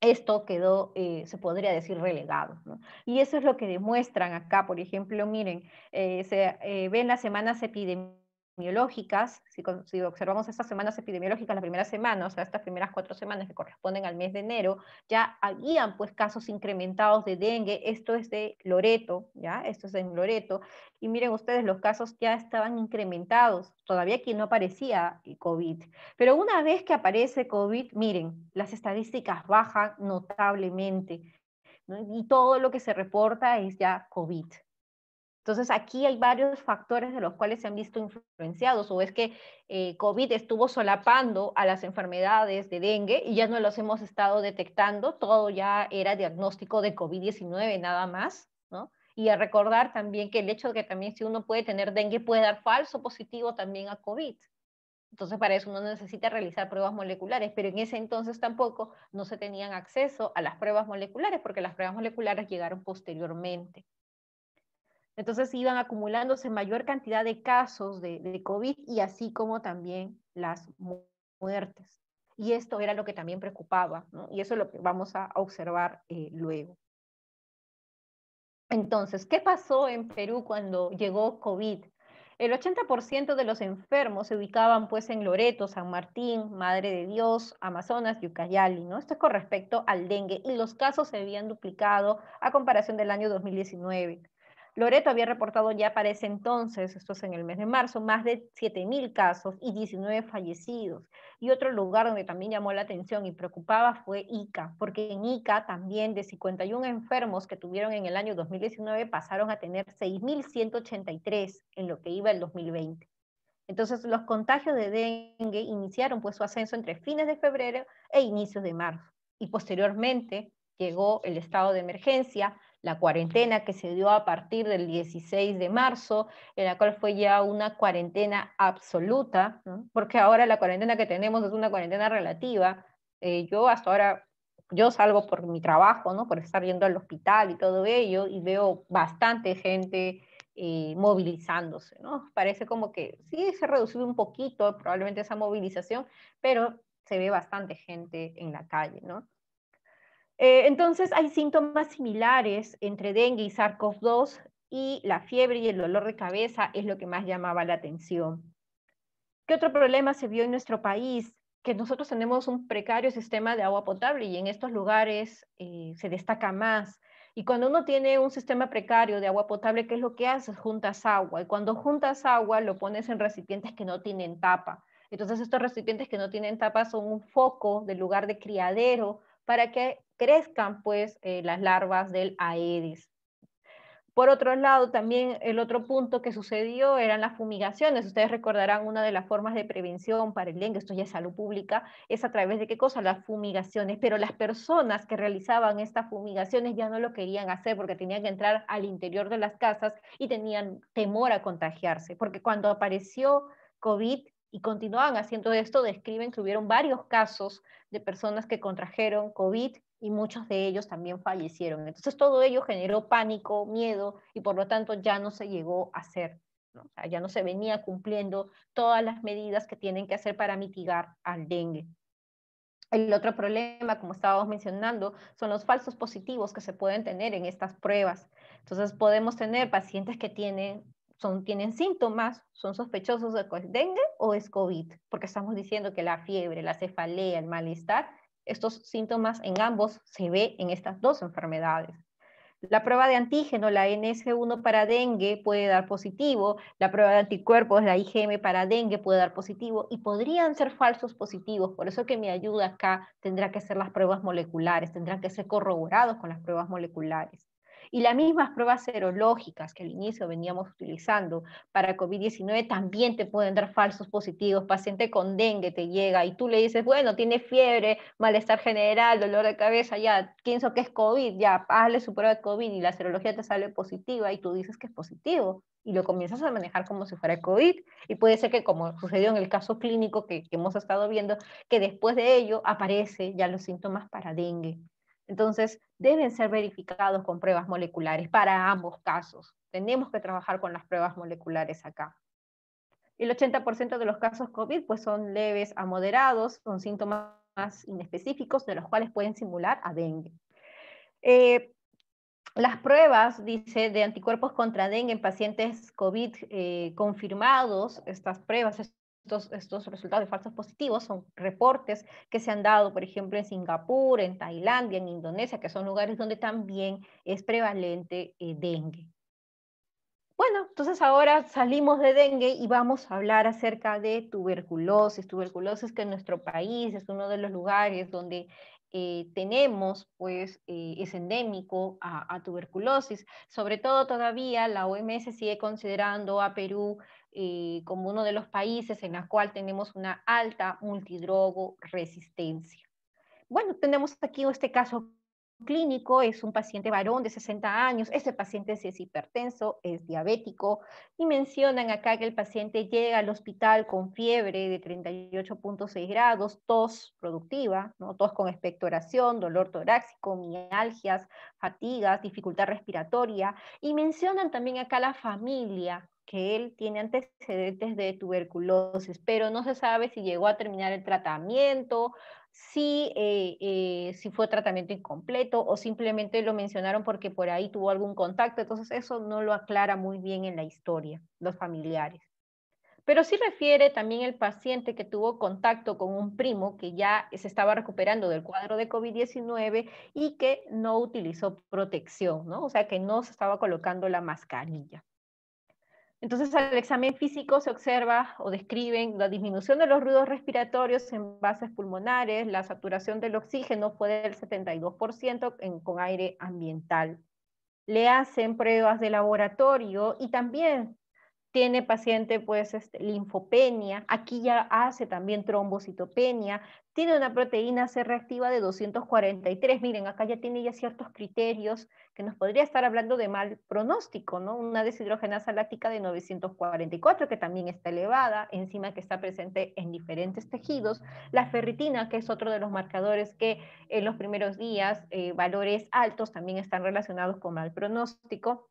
esto quedó, eh, se podría decir, relegado. Y eso es lo que demuestran acá, por ejemplo, miren, eh, se eh, ven las semanas epidemiológicas epidemiológicas, si, observamos estas semanas epidemiológicas, las primeras semanas, o sea, estas primeras cuatro semanas que corresponden al mes de enero, ya habían pues casos incrementados de dengue, esto es de Loreto, ¿ya? Esto es en Loreto, y miren ustedes, los casos ya estaban incrementados, todavía aquí no aparecía COVID, pero una vez que aparece COVID, miren, las estadísticas bajan notablemente, y todo lo que se reporta es ya COVID, entonces, aquí hay varios factores de los cuales se han visto influenciados, o es que eh, COVID estuvo solapando a las enfermedades de dengue y ya no los hemos estado detectando, todo ya era diagnóstico de COVID-19 nada más, ¿no? Y a recordar también que el hecho de que también si uno puede tener dengue puede dar falso positivo también a COVID. Entonces, para eso uno necesita realizar pruebas moleculares, pero en ese entonces tampoco no se tenían acceso a las pruebas moleculares, porque las pruebas moleculares llegaron posteriormente. Entonces iban acumulándose mayor cantidad de casos de, COVID y así como también las muertes. Y esto era lo que también preocupaba, y eso es lo que vamos a observar eh, luego. Entonces, ¿qué pasó en Perú cuando llegó COVID? El 80% de los enfermos se ubicaban pues en Loreto, San Martín, Madre de Dios, Amazonas Yucayali. ¿no? Esto es con respecto al dengue y los casos se habían duplicado a comparación del año 2019. Loreto había reportado ya para ese entonces, esto es en el mes de marzo, más de 7.000 casos y 19 fallecidos. Y otro lugar donde también llamó la atención y preocupaba fue Ica, porque en Ica también de 51 enfermos que tuvieron en el año 2019 pasaron a tener 6.183 en lo que iba el 2020. Entonces los contagios de dengue iniciaron pues su ascenso entre fines de febrero e inicios de marzo. Y posteriormente llegó el estado de emergencia, la cuarentena que se dio a partir del 16 de marzo, en la cual fue ya una cuarentena absoluta, porque ahora la cuarentena que tenemos es una cuarentena relativa. Eh, yo hasta ahora, yo salgo por mi trabajo, ¿no? por estar yendo al hospital y todo ello, y veo bastante gente eh, movilizándose. ¿no? Parece como que sí se ha reducido un poquito probablemente esa movilización, pero se ve bastante gente en la calle. ¿no? Eh, entonces hay síntomas similares entre dengue y SARS-CoV-2 y la fiebre y el dolor de cabeza es lo que más llamaba la atención. ¿Qué otro problema se vio en nuestro país? Que nosotros tenemos un precario sistema de agua potable y en estos lugares eh, se destaca más. Y cuando uno tiene un sistema precario de agua potable, ¿qué es lo que hace? Juntas agua. Y cuando juntas agua, lo pones en recipientes que no tienen tapa. Entonces, estos recipientes que no tienen tapa son un foco del lugar de criadero para que crezcan pues eh, las larvas del Aedes. Por otro lado, también el otro punto que sucedió eran las fumigaciones. Ustedes recordarán una de las formas de prevención para el dengue, esto ya es salud pública, es a través de qué cosa? Las fumigaciones. Pero las personas que realizaban estas fumigaciones ya no lo querían hacer porque tenían que entrar al interior de las casas y tenían temor a contagiarse. Porque cuando apareció COVID y continuaban haciendo esto, describen que hubieron varios casos de personas que contrajeron COVID y muchos de ellos también fallecieron. Entonces todo ello generó pánico, miedo y por lo tanto ya no se llegó a hacer, ya no se venía cumpliendo todas las medidas que tienen que hacer para mitigar al dengue. El otro problema, como estábamos mencionando, son los falsos positivos que se pueden tener en estas pruebas. Entonces podemos tener pacientes que tienen son, tienen síntomas, son sospechosos de dengue o es COVID, porque estamos diciendo que la fiebre, la cefalea, el malestar estos síntomas en ambos se ve en estas dos enfermedades. La prueba de antígeno, la NS1 para dengue, puede dar positivo, la prueba de anticuerpos, la IgM para dengue, puede dar positivo y podrían ser falsos positivos. Por eso que mi ayuda acá tendrá que ser las pruebas moleculares, tendrán que ser corroborados con las pruebas moleculares. Y las mismas pruebas serológicas que al inicio veníamos utilizando para COVID-19 también te pueden dar falsos positivos. Paciente con dengue te llega y tú le dices, bueno, tiene fiebre, malestar general, dolor de cabeza, ya, pienso que es COVID, ya, hazle su prueba de COVID y la serología te sale positiva y tú dices que es positivo y lo comienzas a manejar como si fuera COVID. Y puede ser que, como sucedió en el caso clínico que, hemos estado viendo, que después de ello aparece ya los síntomas para dengue. Entonces, deben ser verificados con pruebas moleculares para ambos casos. Tenemos que trabajar con las pruebas moleculares acá. El 80% de los casos COVID pues, son leves a moderados, son síntomas inespecíficos, de los cuales pueden simular a dengue. Eh, las pruebas, dice, de anticuerpos contra dengue en pacientes COVID eh, confirmados, estas pruebas, estos, resultados de falsos positivos son reportes que se han dado, por ejemplo, en Singapur, en Tailandia, en Indonesia, que son lugares donde también es prevalente eh, dengue. Bueno, entonces ahora salimos de dengue y vamos a hablar acerca de tuberculosis. Tuberculosis que en nuestro país es uno de los lugares donde eh, tenemos, pues eh, es endémico a, tuberculosis. Sobre todo todavía la OMS sigue considerando a Perú eh, como uno de los países en la cual tenemos una alta multidrogo resistencia. Bueno, tenemos aquí este caso clínico, es un paciente varón de 60 años, este paciente es hipertenso, es diabético, y mencionan acá que el paciente llega al hospital con fiebre de 38.6 grados, tos productiva, ¿no? tos con expectoración, dolor torácico, mialgias, fatigas, dificultad respiratoria, y mencionan también acá la familia, que él tiene antecedentes de tuberculosis, pero no se sabe si llegó a terminar el tratamiento, eh, eh, si, fue tratamiento incompleto o simplemente lo mencionaron porque por ahí tuvo algún contacto. Entonces eso no lo aclara muy bien en la historia, los familiares. Pero sí refiere también el paciente que tuvo contacto con un primo que ya se estaba recuperando del cuadro de COVID-19 y que no utilizó protección, ¿no? O sea, que no se estaba colocando la mascarilla. Entonces, al examen físico se observa o describen la disminución de los ruidos respiratorios en bases pulmonares, la saturación del oxígeno fue del 72% en, con aire ambiental. Le hacen pruebas de laboratorio y también tiene paciente pues este, linfopenia, aquí ya hace también trombocitopenia, tiene una proteína C reactiva de 243, miren, acá ya tiene ya ciertos criterios que nos podría estar hablando de mal pronóstico, ¿no? Una deshidrogenasa láctica de 944 que también está elevada, enzima que está presente en diferentes tejidos, la ferritina que es otro de los marcadores que en los primeros días eh, valores altos también están relacionados con mal pronóstico,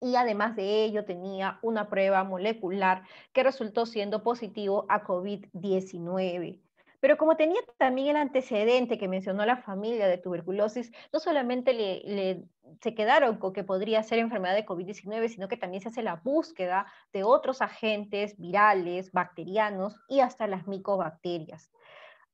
y además de ello tenía una prueba molecular que resultó siendo positivo a COVID-19. Pero como tenía también el antecedente que mencionó la familia de tuberculosis, no solamente se quedaron con que podría ser enfermedad de COVID-19, sino que también se hace la búsqueda de otros agentes virales, bacterianos y hasta las micobacterias.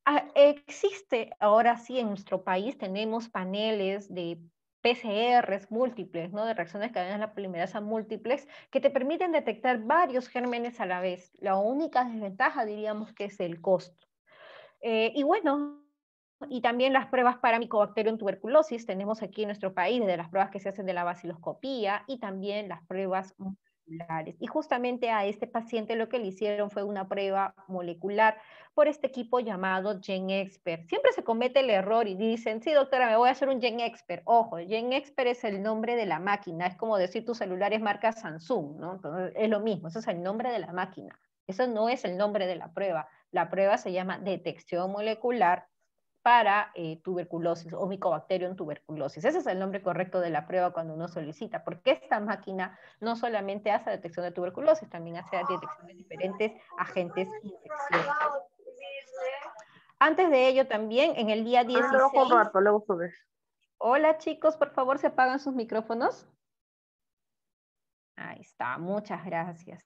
Ah, existe ahora sí en nuestro país, tenemos paneles de PCRs múltiples, ¿no? de reacciones que de la polimerasa múltiples, que te permiten detectar varios gérmenes a la vez. La única desventaja, diríamos, que es el costo. Eh, y bueno, y también las pruebas para en tuberculosis, tenemos aquí en nuestro país, desde las pruebas que se hacen de la vaciloscopía, y también las pruebas y justamente a este paciente lo que le hicieron fue una prueba molecular por este equipo llamado GenExpert. Siempre se comete el error y dicen, sí, doctora, me voy a hacer un GenExpert. Ojo, GenExpert es el nombre de la máquina, es como decir tus celulares es marca Samsung, ¿no? es lo mismo, eso es el nombre de la máquina. Eso no es el nombre de la prueba. La prueba se llama detección molecular para eh, tuberculosis o micobacterium tuberculosis. Ese es el nombre correcto de la prueba cuando uno solicita, porque esta máquina no solamente hace detección de tuberculosis, también hace detección de diferentes agentes infecciosos. Antes de ello también, en el día 16... Ah, Hola chicos, por favor se apagan sus micrófonos. Ahí está, muchas gracias.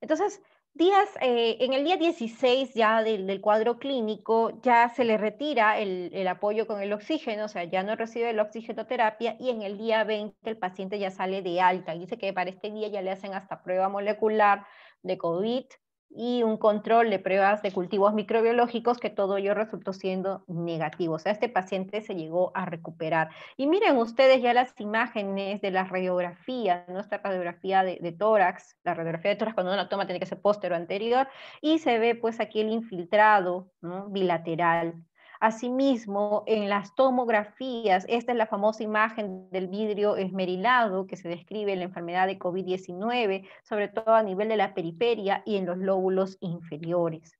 Entonces, Días, eh, en el día 16 ya del, cuadro clínico, ya se le retira el, el, apoyo con el oxígeno, o sea, ya no recibe la oxigenoterapia y en el día 20 el paciente ya sale de alta. Dice que para este día ya le hacen hasta prueba molecular de COVID, y un control de pruebas de cultivos microbiológicos que todo ello resultó siendo negativo. O sea, este paciente se llegó a recuperar. Y miren ustedes ya las imágenes de la radiografía, nuestra radiografía de, tórax, la radiografía de tórax cuando uno toma tiene que ser póstero anterior, y se ve pues aquí el infiltrado ¿no? bilateral Asimismo, en las tomografías, esta es la famosa imagen del vidrio esmerilado que se describe en la enfermedad de COVID-19, sobre todo a nivel de la periferia y en los lóbulos inferiores.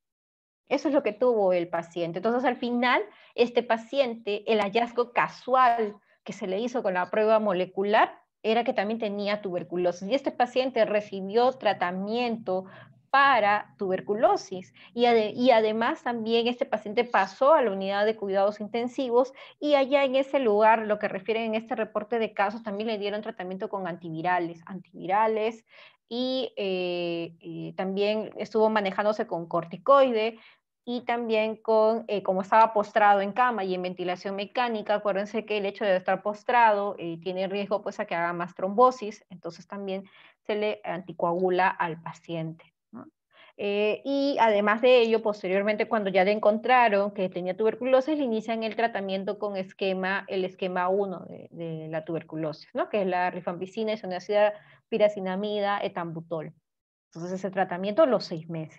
Eso es lo que tuvo el paciente. Entonces, al final, este paciente, el hallazgo casual que se le hizo con la prueba molecular era que también tenía tuberculosis. Y este paciente recibió tratamiento para tuberculosis. Y, además también este paciente pasó a la unidad de cuidados intensivos y allá en ese lugar, lo que refieren en este reporte de casos, también le dieron tratamiento con antivirales, antivirales y, eh, eh, también estuvo manejándose con corticoide, y también con, eh, como estaba postrado en cama y en ventilación mecánica, acuérdense que el hecho de estar postrado tiene riesgo pues a que haga más trombosis, entonces también se le anticoagula al paciente. Eh, y además de ello, posteriormente, cuando ya le encontraron que tenía tuberculosis, le inician el tratamiento con esquema, el esquema 1 de, la tuberculosis, ¿no? que es la rifampicina, isoniazida, piracinamida, etambutol. Entonces, ese tratamiento los seis meses.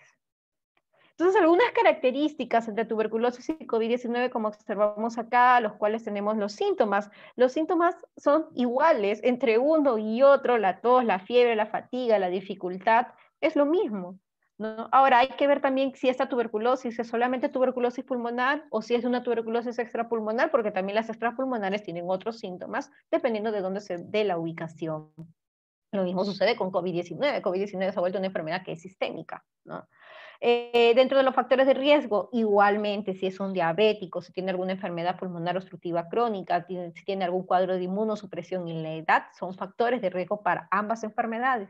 Entonces, algunas características entre tuberculosis y COVID-19, como observamos acá, los cuales tenemos los síntomas. Los síntomas son iguales entre uno y otro, la tos, la fiebre, la fatiga, la dificultad, es lo mismo. Ahora hay que ver también si esta tuberculosis es solamente tuberculosis pulmonar o si es una tuberculosis extrapulmonar, porque también las extrapulmonares tienen otros síntomas, dependiendo de dónde se dé la ubicación. Lo mismo sucede con COVID-19. COVID-19 se ha vuelto una enfermedad que es sistémica. Eh, dentro de los factores de riesgo, igualmente, si es un diabético, si tiene alguna enfermedad pulmonar obstructiva crónica, si tiene algún cuadro de inmunosupresión en la edad, son factores de riesgo para ambas enfermedades.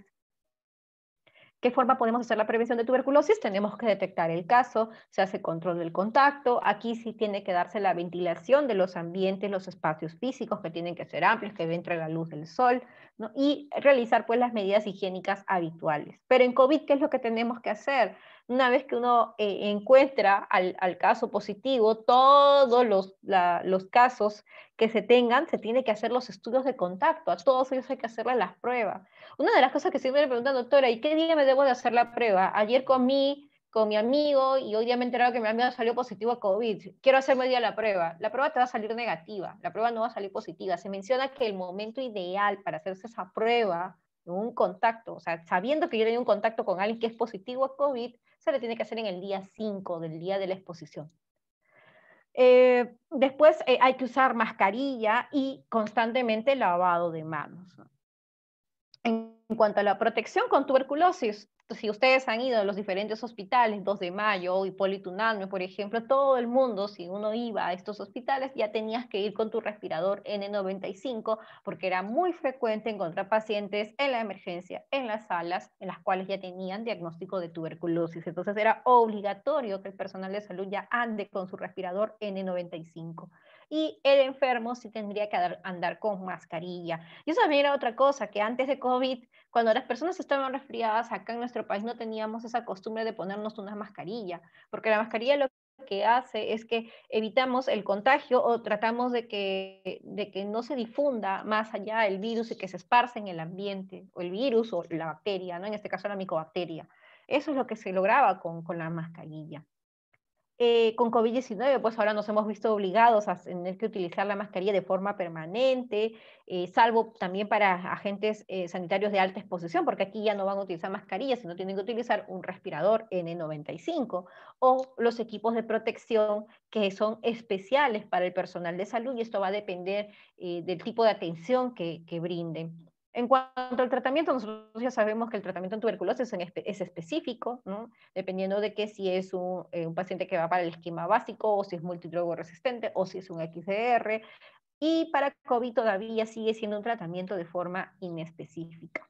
¿Qué forma podemos hacer la prevención de tuberculosis? Tenemos que detectar el caso, se hace control del contacto, aquí sí tiene que darse la ventilación de los ambientes, los espacios físicos que tienen que ser amplios, que entre la luz del sol, y realizar pues las medidas higiénicas habituales. Pero en COVID, ¿qué es lo que tenemos que hacer? Una vez que uno eh, encuentra al, caso positivo, todos los, casos que se tengan, se tiene que hacer los estudios de contacto, a todos ellos hay que hacerles las pruebas. Una de las cosas que siempre me preguntan, doctora, ¿y qué día me debo de hacer la prueba? Ayer comí con mi amigo y hoy día me he enterado que mi amigo salió positivo a COVID. Quiero hacerme hoy día la prueba. La prueba te va a salir negativa, la prueba no va a salir positiva. Se menciona que el momento ideal para hacerse esa prueba, un contacto, o sea, sabiendo que yo tenía un contacto con alguien que es positivo a COVID, se le tiene que hacer en el día 5 del día de la exposición. Eh, después eh, hay que usar mascarilla y constantemente lavado de manos. En cuanto a la protección con tuberculosis, si ustedes han ido a los diferentes hospitales, 2 de mayo, Hipólito Unanue, por ejemplo, todo el mundo, si uno iba a estos hospitales, ya tenías que ir con tu respirador N95, porque era muy frecuente encontrar pacientes en la emergencia, en las salas, en las cuales ya tenían diagnóstico de tuberculosis. Entonces era obligatorio que el personal de salud ya ande con su respirador N95 y el enfermo sí tendría que andar con mascarilla. Y eso también era otra cosa, que antes de COVID, cuando las personas estaban resfriadas, acá en nuestro país no teníamos esa costumbre de ponernos una mascarilla, porque la mascarilla lo que hace es que evitamos el contagio o tratamos de que, de que no se difunda más allá el virus y que se esparce en el ambiente, o el virus o la bacteria, ¿no? en este caso la micobacteria. Eso es lo que se lograba con la mascarilla. Eh, con COVID-19, pues ahora nos hemos visto obligados a tener que utilizar la mascarilla de forma permanente, eh, salvo también para agentes eh, sanitarios de alta exposición, porque aquí ya no van a utilizar mascarillas, sino tienen que utilizar un respirador N95 o los equipos de protección que son especiales para el personal de salud y esto va a depender del tipo de atención que brinden. En cuanto al tratamiento, nosotros ya sabemos que el tratamiento en tuberculosis es, específico, dependiendo de que si es eh, un, paciente que va para el esquema básico, o si es multidrogo resistente, o si es un XDR. Y para COVID todavía sigue siendo un tratamiento de forma inespecífica.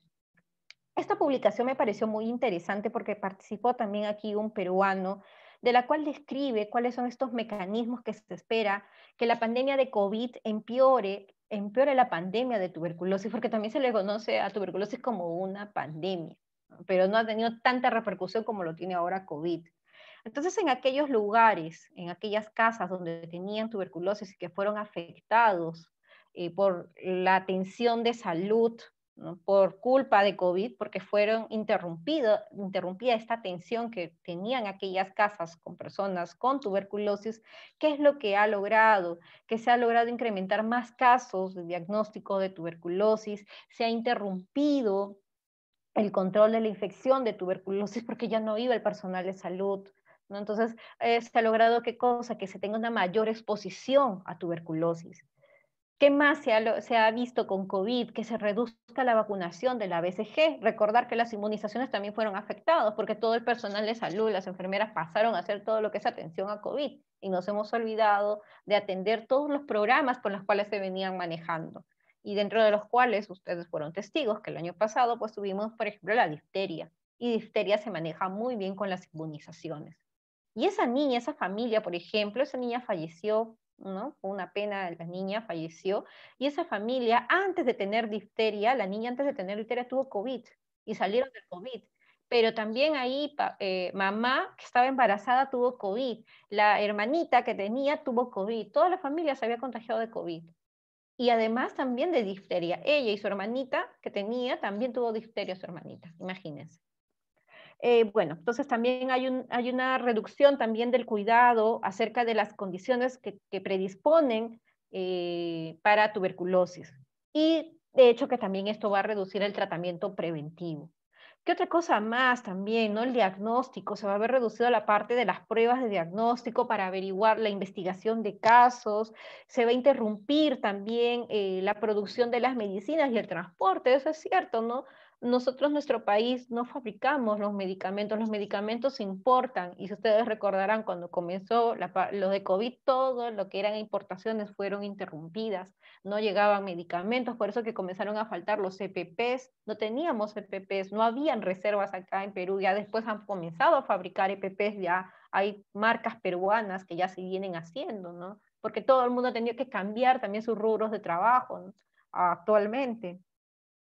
Esta publicación me pareció muy interesante porque participó también aquí un peruano, de la cual describe cuáles son estos mecanismos que se espera que la pandemia de COVID empeore empeore la pandemia de tuberculosis, porque también se le conoce a tuberculosis como una pandemia, pero no ha tenido tanta repercusión como lo tiene ahora COVID. Entonces, en aquellos lugares, en aquellas casas donde tenían tuberculosis y que fueron afectados eh, por la atención de salud por culpa de COVID, porque fueron interrumpidas interrumpida esta atención que tenían aquellas casas con personas con tuberculosis, ¿qué es lo que ha logrado? Que se ha logrado incrementar más casos de diagnóstico de tuberculosis, se ha interrumpido el control de la infección de tuberculosis porque ya no iba el personal de salud, Entonces, eh, se ha logrado qué cosa? Que se tenga una mayor exposición a tuberculosis. ¿Qué más se ha, visto con COVID? Que se reduzca la vacunación de la BCG. Recordar que las inmunizaciones también fueron afectadas porque todo el personal de salud, las enfermeras pasaron a hacer todo lo que es atención a COVID y nos hemos olvidado de atender todos los programas con los cuales se venían manejando y dentro de los cuales ustedes fueron testigos que el año pasado pues tuvimos, por ejemplo, la difteria y difteria se maneja muy bien con las inmunizaciones. Y esa niña, esa familia, por ejemplo, esa niña falleció ¿no? Una pena, la niña falleció y esa familia, antes de tener difteria, la niña antes de tener difteria tuvo COVID y salieron del COVID. Pero también ahí eh, mamá que estaba embarazada tuvo COVID, la hermanita que tenía tuvo COVID, toda la familia se había contagiado de COVID. Y además también de difteria. Ella y su hermanita que tenía también tuvo difteria su hermanita, imagínense. Eh, bueno, entonces también hay, una reducción también del cuidado acerca de las condiciones que, predisponen eh, para tuberculosis. Y de hecho que también esto va a reducir el tratamiento preventivo. ¿Qué otra cosa más también? ¿no? El diagnóstico, se va a haber reducido la parte de las pruebas de diagnóstico para averiguar la investigación de casos, se va a interrumpir también eh, la producción de las medicinas y el transporte, eso es cierto, ¿no? nosotros, nuestro país, no fabricamos los medicamentos, los medicamentos se importan. Y si ustedes recordarán, cuando comenzó la, de COVID, todo lo que eran importaciones fueron interrumpidas, no llegaban medicamentos, por eso que comenzaron a faltar los EPPs, no teníamos EPPs, no habían reservas acá en Perú, ya después han comenzado a fabricar EPPs, ya hay marcas peruanas que ya se vienen haciendo, ¿no? Porque todo el mundo ha tenido que cambiar también sus rubros de trabajo actualmente.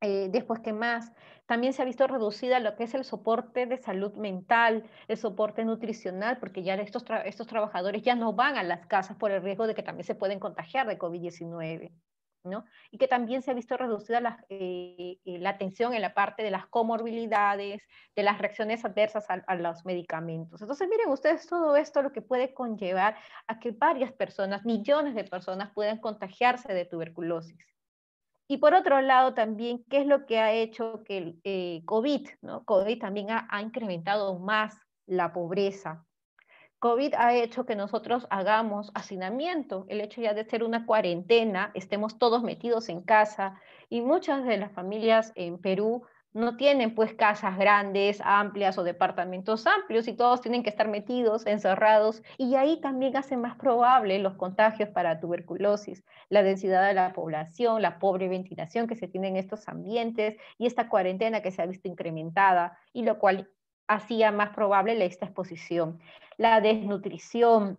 Eh, después, que más? También se ha visto reducida lo que es el soporte de salud mental, el soporte nutricional, porque ya estos, estos trabajadores ya no van a las casas por el riesgo de que también se pueden contagiar de COVID-19. Y que también se ha visto reducida eh, eh, la, atención en la parte de las comorbilidades, de las reacciones adversas a, los medicamentos. Entonces, miren ustedes todo esto lo que puede conllevar a que varias personas, millones de personas puedan contagiarse de tuberculosis. Y por otro lado, también, ¿qué es lo que ha hecho que el eh, COVID, ¿no? COVID también ha, ha incrementado más la pobreza, COVID ha hecho que nosotros hagamos hacinamiento, el hecho ya de ser una cuarentena, estemos todos metidos en casa y muchas de las familias en Perú no tienen pues casas grandes, amplias o departamentos amplios y todos tienen que estar metidos, encerrados y ahí también hace más probable los contagios para tuberculosis, la densidad de la población, la pobre ventilación que se tiene en estos ambientes y esta cuarentena que se ha visto incrementada y lo cual hacía más probable la esta exposición, la desnutrición,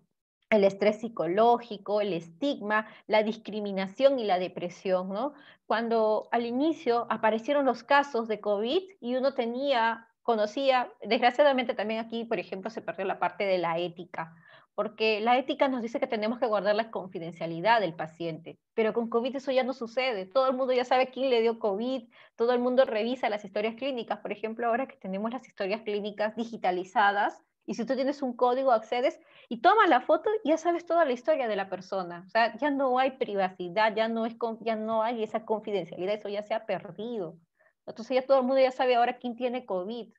el estrés psicológico, el estigma, la discriminación y la depresión, ¿no? Cuando al inicio aparecieron los casos de COVID y uno tenía, conocía, desgraciadamente también aquí, por ejemplo, se perdió la parte de la ética, porque la ética nos dice que tenemos que guardar la confidencialidad del paciente, pero con COVID eso ya no sucede, todo el mundo ya sabe quién le dio COVID, todo el mundo revisa las historias clínicas, por ejemplo, ahora que tenemos las historias clínicas digitalizadas, y si tú tienes un código, accedes y tomas la foto, ya sabes toda la historia de la persona. O sea, ya no hay privacidad, ya no, es, ya no hay esa confidencialidad, eso ya se ha perdido. Entonces ya todo el mundo ya sabe ahora quién tiene COVID.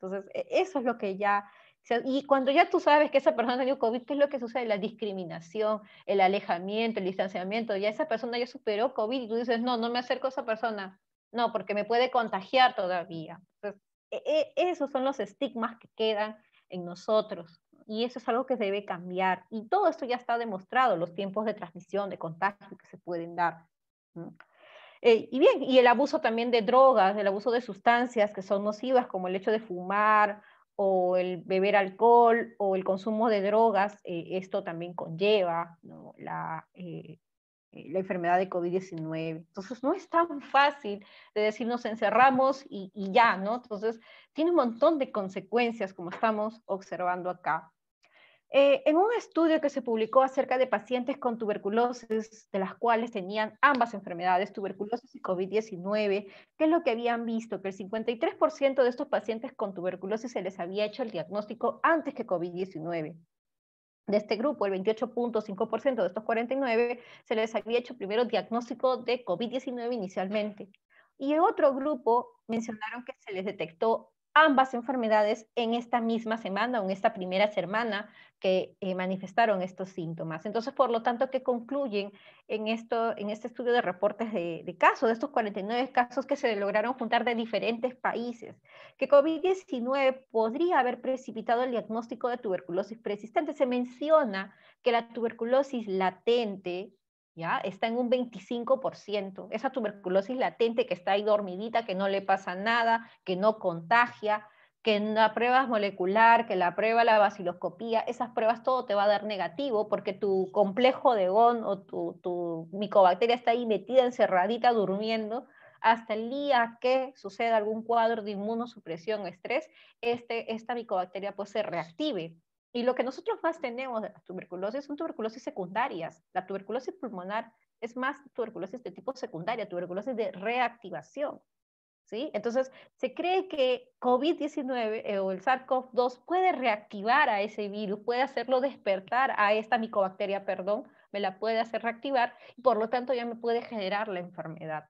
Entonces, e, eso es lo que ya... Y cuando ya tú sabes que esa persona tiene COVID, ¿qué es lo que sucede? La discriminación, el alejamiento, el distanciamiento. Ya esa persona ya superó COVID y tú dices, no, no me acerco a esa persona. No, porque me puede contagiar todavía. Entonces, e, e, esos son los estigmas que quedan en nosotros. Y eso es algo que debe cambiar. Y todo esto ya está demostrado, los tiempos de transmisión, de contacto que se pueden dar. Eh, y bien, y el abuso también de drogas, el abuso de sustancias que son nocivas, como el hecho de fumar o el beber alcohol o el consumo de drogas, eh, esto también conlleva la, eh, eh, la enfermedad de COVID-19. Entonces, no es tan fácil de decir nos encerramos y, ya, ¿no? Entonces, tiene un montón de consecuencias como estamos observando acá. Eh, en un estudio que se publicó acerca de pacientes con tuberculosis, de las cuales tenían ambas enfermedades, tuberculosis y COVID-19, ¿qué es lo que habían visto? Que el 53% de estos pacientes con tuberculosis se les había hecho el diagnóstico antes que COVID-19 de este grupo, el 28.5% de estos 49, se les había hecho primero diagnóstico de COVID-19 inicialmente. Y en otro grupo mencionaron que se les detectó ambas enfermedades en esta misma semana o en esta primera semana que eh, manifestaron estos síntomas. Entonces, por lo tanto, que concluyen en, esto, en este estudio de reportes de, de casos, de estos 49 casos que se lograron juntar de diferentes países? Que COVID-19 podría haber precipitado el diagnóstico de tuberculosis persistente. Se menciona que la tuberculosis latente Está en un 25%. Esa tuberculosis latente que está ahí dormidita, que no le pasa nada, que no contagia, que la prueba molecular, que la prueba la vaciloscopía, esas pruebas todo te va a dar negativo porque tu complejo de GON o tu, micobacteria está ahí metida, encerradita, durmiendo, hasta el día que suceda algún cuadro de inmunosupresión o estrés, este, esta micobacteria pues, se reactive y lo que nosotros más tenemos de tuberculosis son tuberculosis secundarias. La tuberculosis pulmonar es más tuberculosis de tipo secundaria, tuberculosis de reactivación. ¿Sí? Entonces, se cree que COVID-19 eh, o el SARS-CoV-2 puede reactivar a ese virus, puede hacerlo despertar a esta micobacteria, perdón, me la puede hacer reactivar y por lo tanto ya me puede generar la enfermedad.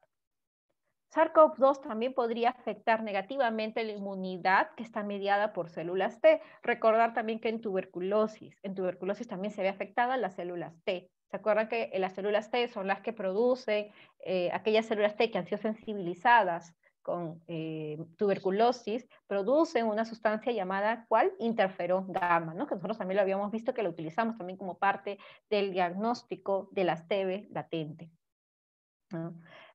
SARS-CoV-2 también podría afectar negativamente la inmunidad que está mediada por células T. Recordar también que en tuberculosis, en tuberculosis también se ve afectada las células T. ¿Se acuerdan que eh, las células T son las que producen eh, aquellas células T que han sido sensibilizadas con eh, tuberculosis, producen una sustancia llamada cual interferón gamma, ¿no? que nosotros también lo habíamos visto que lo utilizamos también como parte del diagnóstico de las TB latente.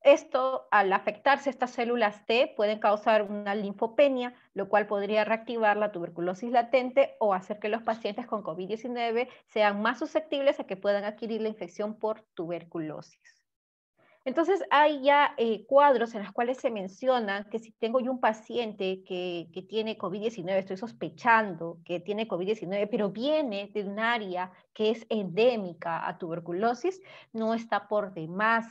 Esto, al afectarse estas células T, pueden causar una linfopenia, lo cual podría reactivar la tuberculosis latente o hacer que los pacientes con COVID-19 sean más susceptibles a que puedan adquirir la infección por tuberculosis. Entonces, hay ya eh, cuadros en los cuales se menciona que si tengo yo un paciente que, que tiene COVID-19, estoy sospechando que tiene COVID-19, pero viene de un área que es endémica a tuberculosis, no está por demás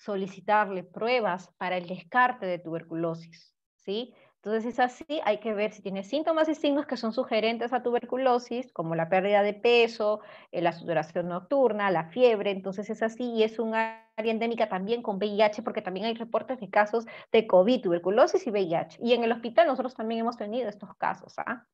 solicitarle pruebas para el descarte de tuberculosis, ¿sí? Entonces es así, hay que ver si tiene síntomas y signos que son sugerentes a tuberculosis, como la pérdida de peso, eh, la sudoración nocturna, la fiebre, entonces es así y es un área endémica también con VIH porque también hay reportes de casos de COVID, tuberculosis y VIH. Y en el hospital nosotros también hemos tenido estos casos. ¿ah?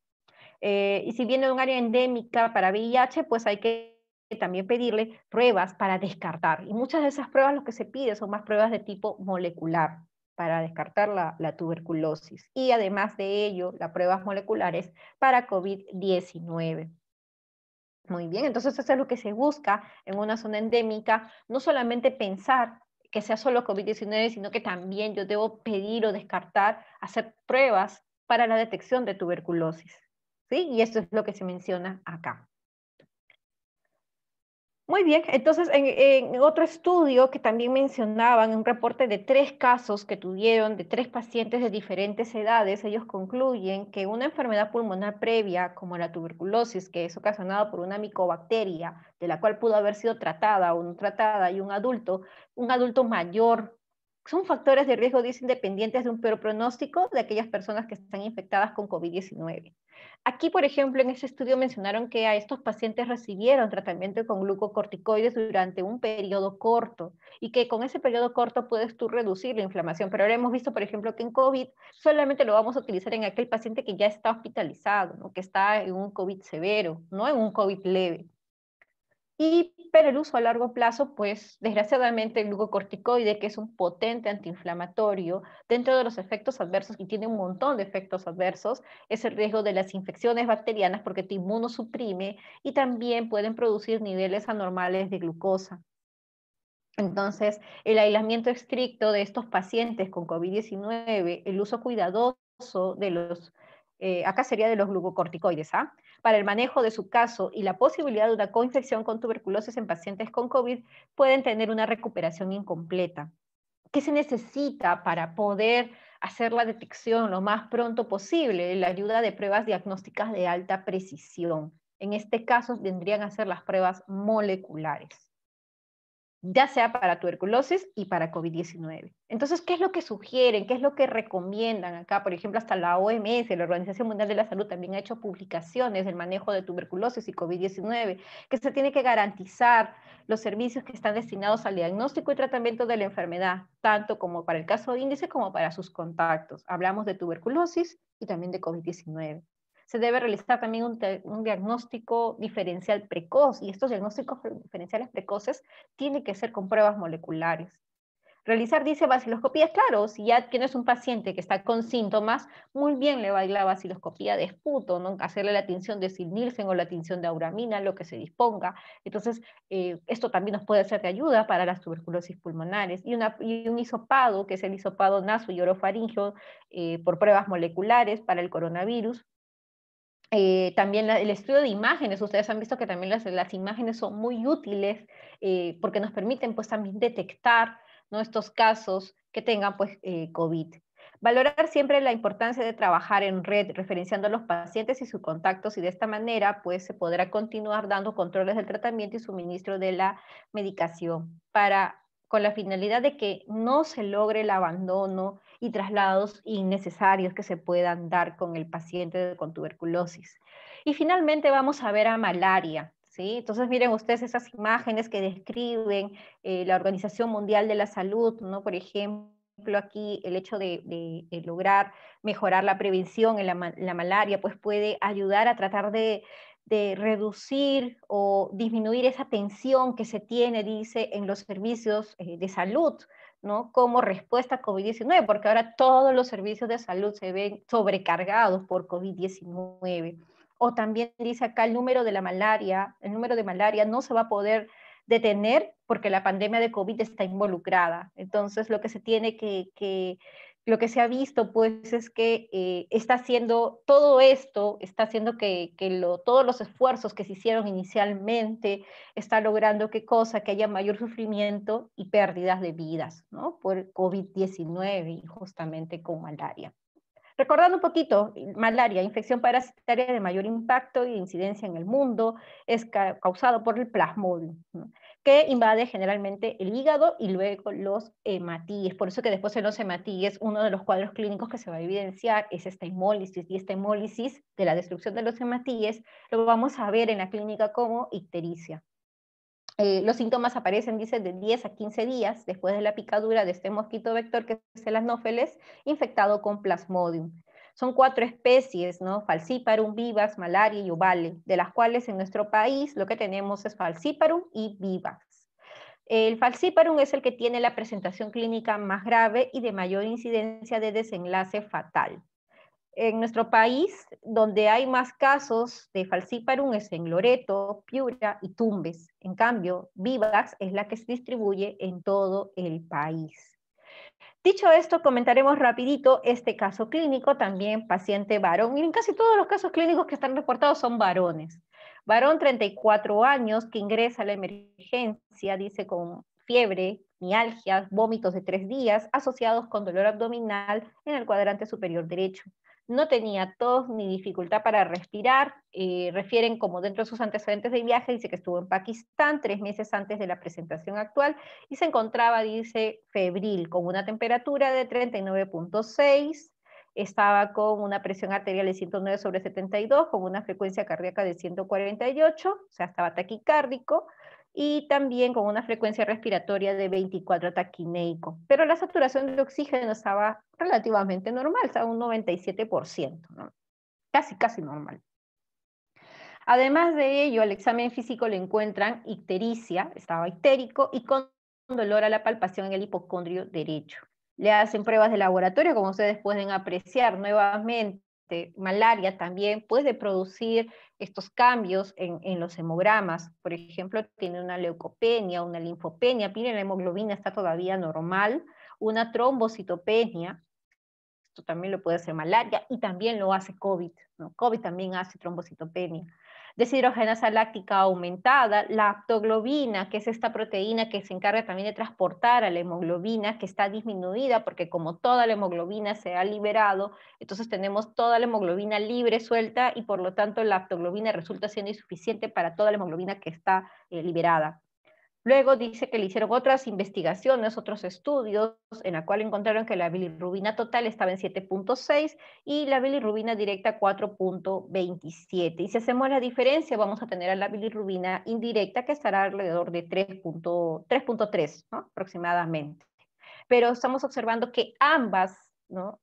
Eh, y si viene de un área endémica para VIH, pues hay que también pedirle pruebas para descartar. Y muchas de esas pruebas lo que se pide son más pruebas de tipo molecular para descartar la, tuberculosis. Y además de ello, las pruebas moleculares para COVID-19. Muy bien, entonces eso es lo que se busca en una zona endémica, no solamente pensar que sea solo COVID-19, sino que también yo debo pedir o descartar, hacer pruebas para la detección de tuberculosis. Y eso es lo que se menciona acá. Muy bien, entonces en, otro estudio que también mencionaban, un reporte de tres casos que tuvieron de tres pacientes de diferentes edades, ellos concluyen que una enfermedad pulmonar previa, como la tuberculosis, que es ocasionada por una micobacteria, de la cual pudo haber sido tratada o no tratada, y un adulto, un adulto mayor son factores de riesgo, dice, independientes de un peor pronóstico de aquellas personas que están infectadas con COVID-19. Aquí, por ejemplo, en ese estudio mencionaron que a estos pacientes recibieron tratamiento con glucocorticoides durante un periodo corto y que con ese periodo corto puedes tú reducir la inflamación. Pero ahora hemos visto, por ejemplo, que en COVID solamente lo vamos a utilizar en aquel paciente que ya está hospitalizado, que está en un COVID severo, no en un COVID leve. Y, pero el uso a largo plazo, pues desgraciadamente el glucocorticoide, que es un potente antiinflamatorio, dentro de los efectos adversos, y tiene un montón de efectos adversos, es el riesgo de las infecciones bacterianas porque te inmunosuprime y también pueden producir niveles anormales de glucosa. Entonces, el aislamiento estricto de estos pacientes con COVID-19, el uso cuidadoso de los eh, acá sería de los glucocorticoides, ¿ah? para el manejo de su caso y la posibilidad de una coinfección con tuberculosis en pacientes con COVID, pueden tener una recuperación incompleta. ¿Qué se necesita para poder hacer la detección lo más pronto posible? La ayuda de pruebas diagnósticas de alta precisión. En este caso, vendrían a ser las pruebas moleculares ya sea para tuberculosis y para COVID-19. Entonces, ¿qué es lo que sugieren? ¿Qué es lo que recomiendan acá? Por ejemplo, hasta la OMS, la Organización Mundial de la Salud, también ha hecho publicaciones del manejo de tuberculosis y COVID-19, que se tiene que garantizar los servicios que están destinados al diagnóstico y tratamiento de la enfermedad, tanto como para el caso de índice como para sus contactos. Hablamos de tuberculosis y también de COVID-19 se debe realizar también un, diagnóstico diferencial precoz y estos diagnósticos diferenciales precoces tienen que ser con pruebas moleculares. Realizar, dice, vaciloscopía. claro, si ya tienes un paciente que está con síntomas, muy bien le va a ir la vaciloscopía de esputo, hacerle la atención de Sil-Nielsen o la atención de auramina, lo que se disponga. Entonces, eh, esto también nos puede ser de ayuda para las tuberculosis pulmonares. Y, un isopado que es el isopado naso y orofaringeo eh, por pruebas moleculares para el coronavirus, eh, también el estudio de imágenes, ustedes han visto que también las, imágenes son muy útiles eh, porque nos permiten pues también detectar ¿no? estos casos que tengan pues eh, COVID. Valorar siempre la importancia de trabajar en red, referenciando a los pacientes y sus contactos y de esta manera pues se podrá continuar dando controles del tratamiento y suministro de la medicación para, con la finalidad de que no se logre el abandono, y traslados innecesarios que se puedan dar con el paciente con tuberculosis. Y finalmente vamos a ver a malaria. ¿sí? Entonces miren ustedes esas imágenes que describen eh, la Organización Mundial de la Salud, ¿no? por ejemplo aquí el hecho de, lograr mejorar la prevención en la, malaria, pues puede ayudar a tratar de, reducir o disminuir esa tensión que se tiene, dice, en los servicios eh, de salud, como respuesta a COVID-19, porque ahora todos los servicios de salud se ven sobrecargados por COVID-19. O también dice acá el número de la malaria, el número de malaria no se va a poder detener porque la pandemia de COVID está involucrada. Entonces, lo que se tiene que, lo que se ha visto pues es que eh, está haciendo todo esto, está haciendo que, todos los esfuerzos que se hicieron inicialmente, está logrando qué cosa, que haya mayor sufrimiento y pérdidas de vidas, ¿no? Por COVID-19 y justamente con malaria. Recordando un poquito, eh, malaria, infección parasitaria de mayor impacto y e incidencia en el mundo, es causado por el plasmodium que invade generalmente el hígado y luego los hematíes. Por eso que después de los hematíes uno de los cuadros clínicos que se va a evidenciar es esta hemólisis y esta hemólisis de la destrucción de los hematíes lo vamos a ver en la clínica como ictericia. Eh, los síntomas aparecen, dice, de 10 a 15 días después de la picadura de este mosquito vector que es el anófeles infectado con plasmodium. Son cuatro especies, ¿no? Falciparum, vivax, malaria y ovale, de las cuales en nuestro país lo que tenemos es falciparum y vivax. El falciparum es el que tiene la presentación clínica más grave y de mayor incidencia de desenlace fatal. En nuestro país, donde hay más casos de falciparum es en Loreto, Piura y Tumbes. En cambio, vivax es la que se distribuye en todo el país. Dicho esto, comentaremos rapidito este caso clínico, también paciente varón. y en casi todos los casos clínicos que están reportados son varones. Varón 34 años que ingresa a la emergencia, dice con fiebre, mialgias, vómitos de tres días asociados con dolor abdominal en el cuadrante superior derecho no tenía tos ni dificultad para respirar. Eh, refieren como dentro de sus antecedentes de viaje, dice que estuvo en Pakistán tres meses antes de la presentación actual y se encontraba, dice, febril, con una temperatura de 39.6, estaba con una presión arterial de 109 sobre 72, con una frecuencia cardíaca de 148, o sea, estaba taquicárdico, y también con una frecuencia respiratoria de 24 taquineico. Pero la saturación de oxígeno estaba relativamente normal, estaba un 97%, casi, casi normal. Además de ello, al examen físico le encuentran ictericia, estaba ictérico y con dolor a la palpación en el hipocondrio derecho. Le hacen pruebas de laboratorio, como ustedes pueden apreciar nuevamente, este, malaria también puede producir estos cambios en, los hemogramas. Por ejemplo, tiene una leucopenia, una linfopenia, la hemoglobina está todavía normal, una trombocitopenia, esto también lo puede hacer malaria y también lo hace COVID. COVID también hace trombocitopenia deshidrogenasa láctica aumentada, la aptoglobina, que es esta proteína que se encarga también de transportar a la hemoglobina, que está disminuida porque como toda la hemoglobina se ha liberado, entonces tenemos toda la hemoglobina libre, suelta, y por lo tanto la aptoglobina resulta siendo insuficiente para toda la hemoglobina que está eh, liberada. Luego dice que le hicieron otras investigaciones, otros estudios, en la cual encontraron que la bilirrubina total estaba en 7.6 y la bilirrubina directa 4.27. Y si hacemos la diferencia, vamos a tener a la bilirrubina indirecta que estará alrededor de 3.3 aproximadamente. Pero estamos observando que ambas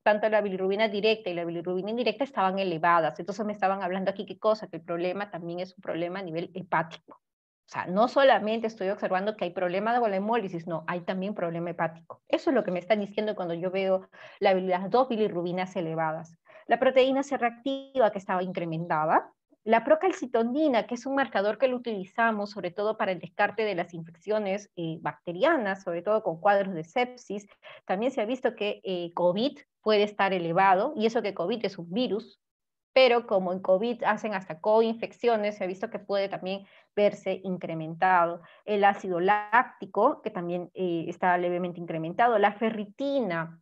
Tanto la bilirrubina directa y la bilirrubina indirecta estaban elevadas. Entonces me estaban hablando aquí qué cosa, que el problema también es un problema a nivel hepático. O sea, no solamente estoy observando que hay problema de la hemólisis, no, hay también problema hepático. Eso es lo que me están diciendo cuando yo veo la, las dos bilirrubinas elevadas. La proteína C reactiva que estaba incrementada, la procalcitonina, que es un marcador que lo utilizamos sobre todo para el descarte de las infecciones eh, bacterianas, sobre todo con cuadros de sepsis, también se ha visto que eh, COVID puede estar elevado, y eso que COVID es un virus, pero como en COVID hacen hasta co-infecciones, se ha visto que puede también verse incrementado. El ácido láctico, que también eh, está levemente incrementado, la ferritina,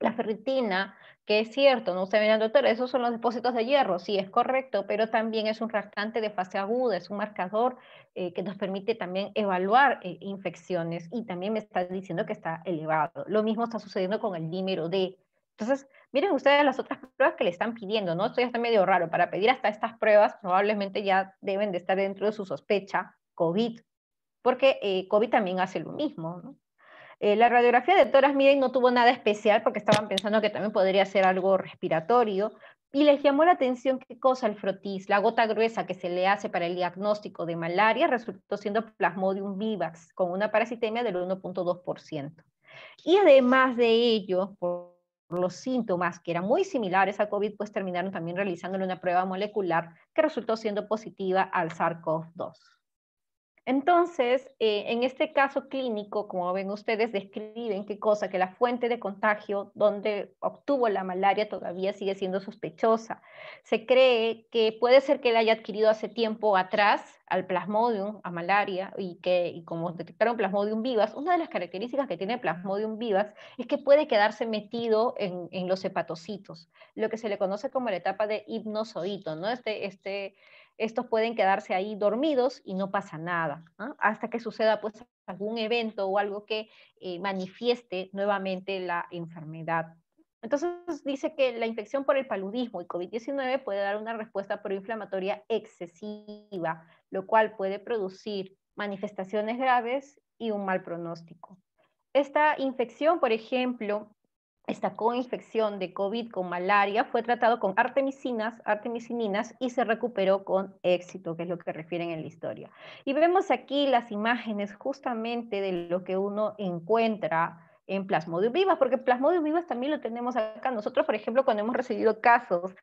la ferritina, que es cierto, no usted venan doctor, esos son los depósitos de hierro, sí, es correcto, pero también es un reactante de fase aguda, es un marcador eh, que nos permite también evaluar eh, infecciones y también me está diciendo que está elevado. Lo mismo está sucediendo con el dímero D, entonces, miren ustedes las otras pruebas que le están pidiendo, ¿no? Esto ya está medio raro. Para pedir hasta estas pruebas, probablemente ya deben de estar dentro de su sospecha COVID, porque eh, COVID también hace lo mismo, ¿no? Eh, la radiografía de toras, miren, no tuvo nada especial porque estaban pensando que también podría ser algo respiratorio. Y les llamó la atención qué cosa el frotis, la gota gruesa que se le hace para el diagnóstico de malaria resultó siendo Plasmodium vivax, con una parasitemia del 1.2%. Y además de ello, por los síntomas que eran muy similares a COVID, pues terminaron también realizándole una prueba molecular que resultó siendo positiva al SARS-CoV-2. Entonces, eh, en este caso clínico, como ven ustedes, describen qué cosa, que la fuente de contagio donde obtuvo la malaria todavía sigue siendo sospechosa. Se cree que puede ser que la haya adquirido hace tiempo atrás al plasmodium, a malaria, y que como detectaron plasmodium vivas, una de las características que tiene plasmodium vivas es que puede quedarse metido en, los hepatocitos, lo que se le conoce como la etapa de hipnozoito, ¿no? Este, este, estos pueden quedarse ahí dormidos y no pasa nada, hasta que suceda pues algún evento o algo que eh, manifieste nuevamente la enfermedad. Entonces dice que la infección por el paludismo y COVID-19 puede dar una respuesta proinflamatoria excesiva, lo cual puede producir manifestaciones graves y un mal pronóstico. Esta infección, por ejemplo, esta coinfección de COVID con malaria fue tratado con artemisinas, artemisininas y se recuperó con éxito, que es lo que refieren en la historia. Y vemos aquí las imágenes justamente de lo que uno encuentra en plasmodium vivas, porque plasmodium vivas también lo tenemos acá. Nosotros, por ejemplo, cuando hemos recibido casos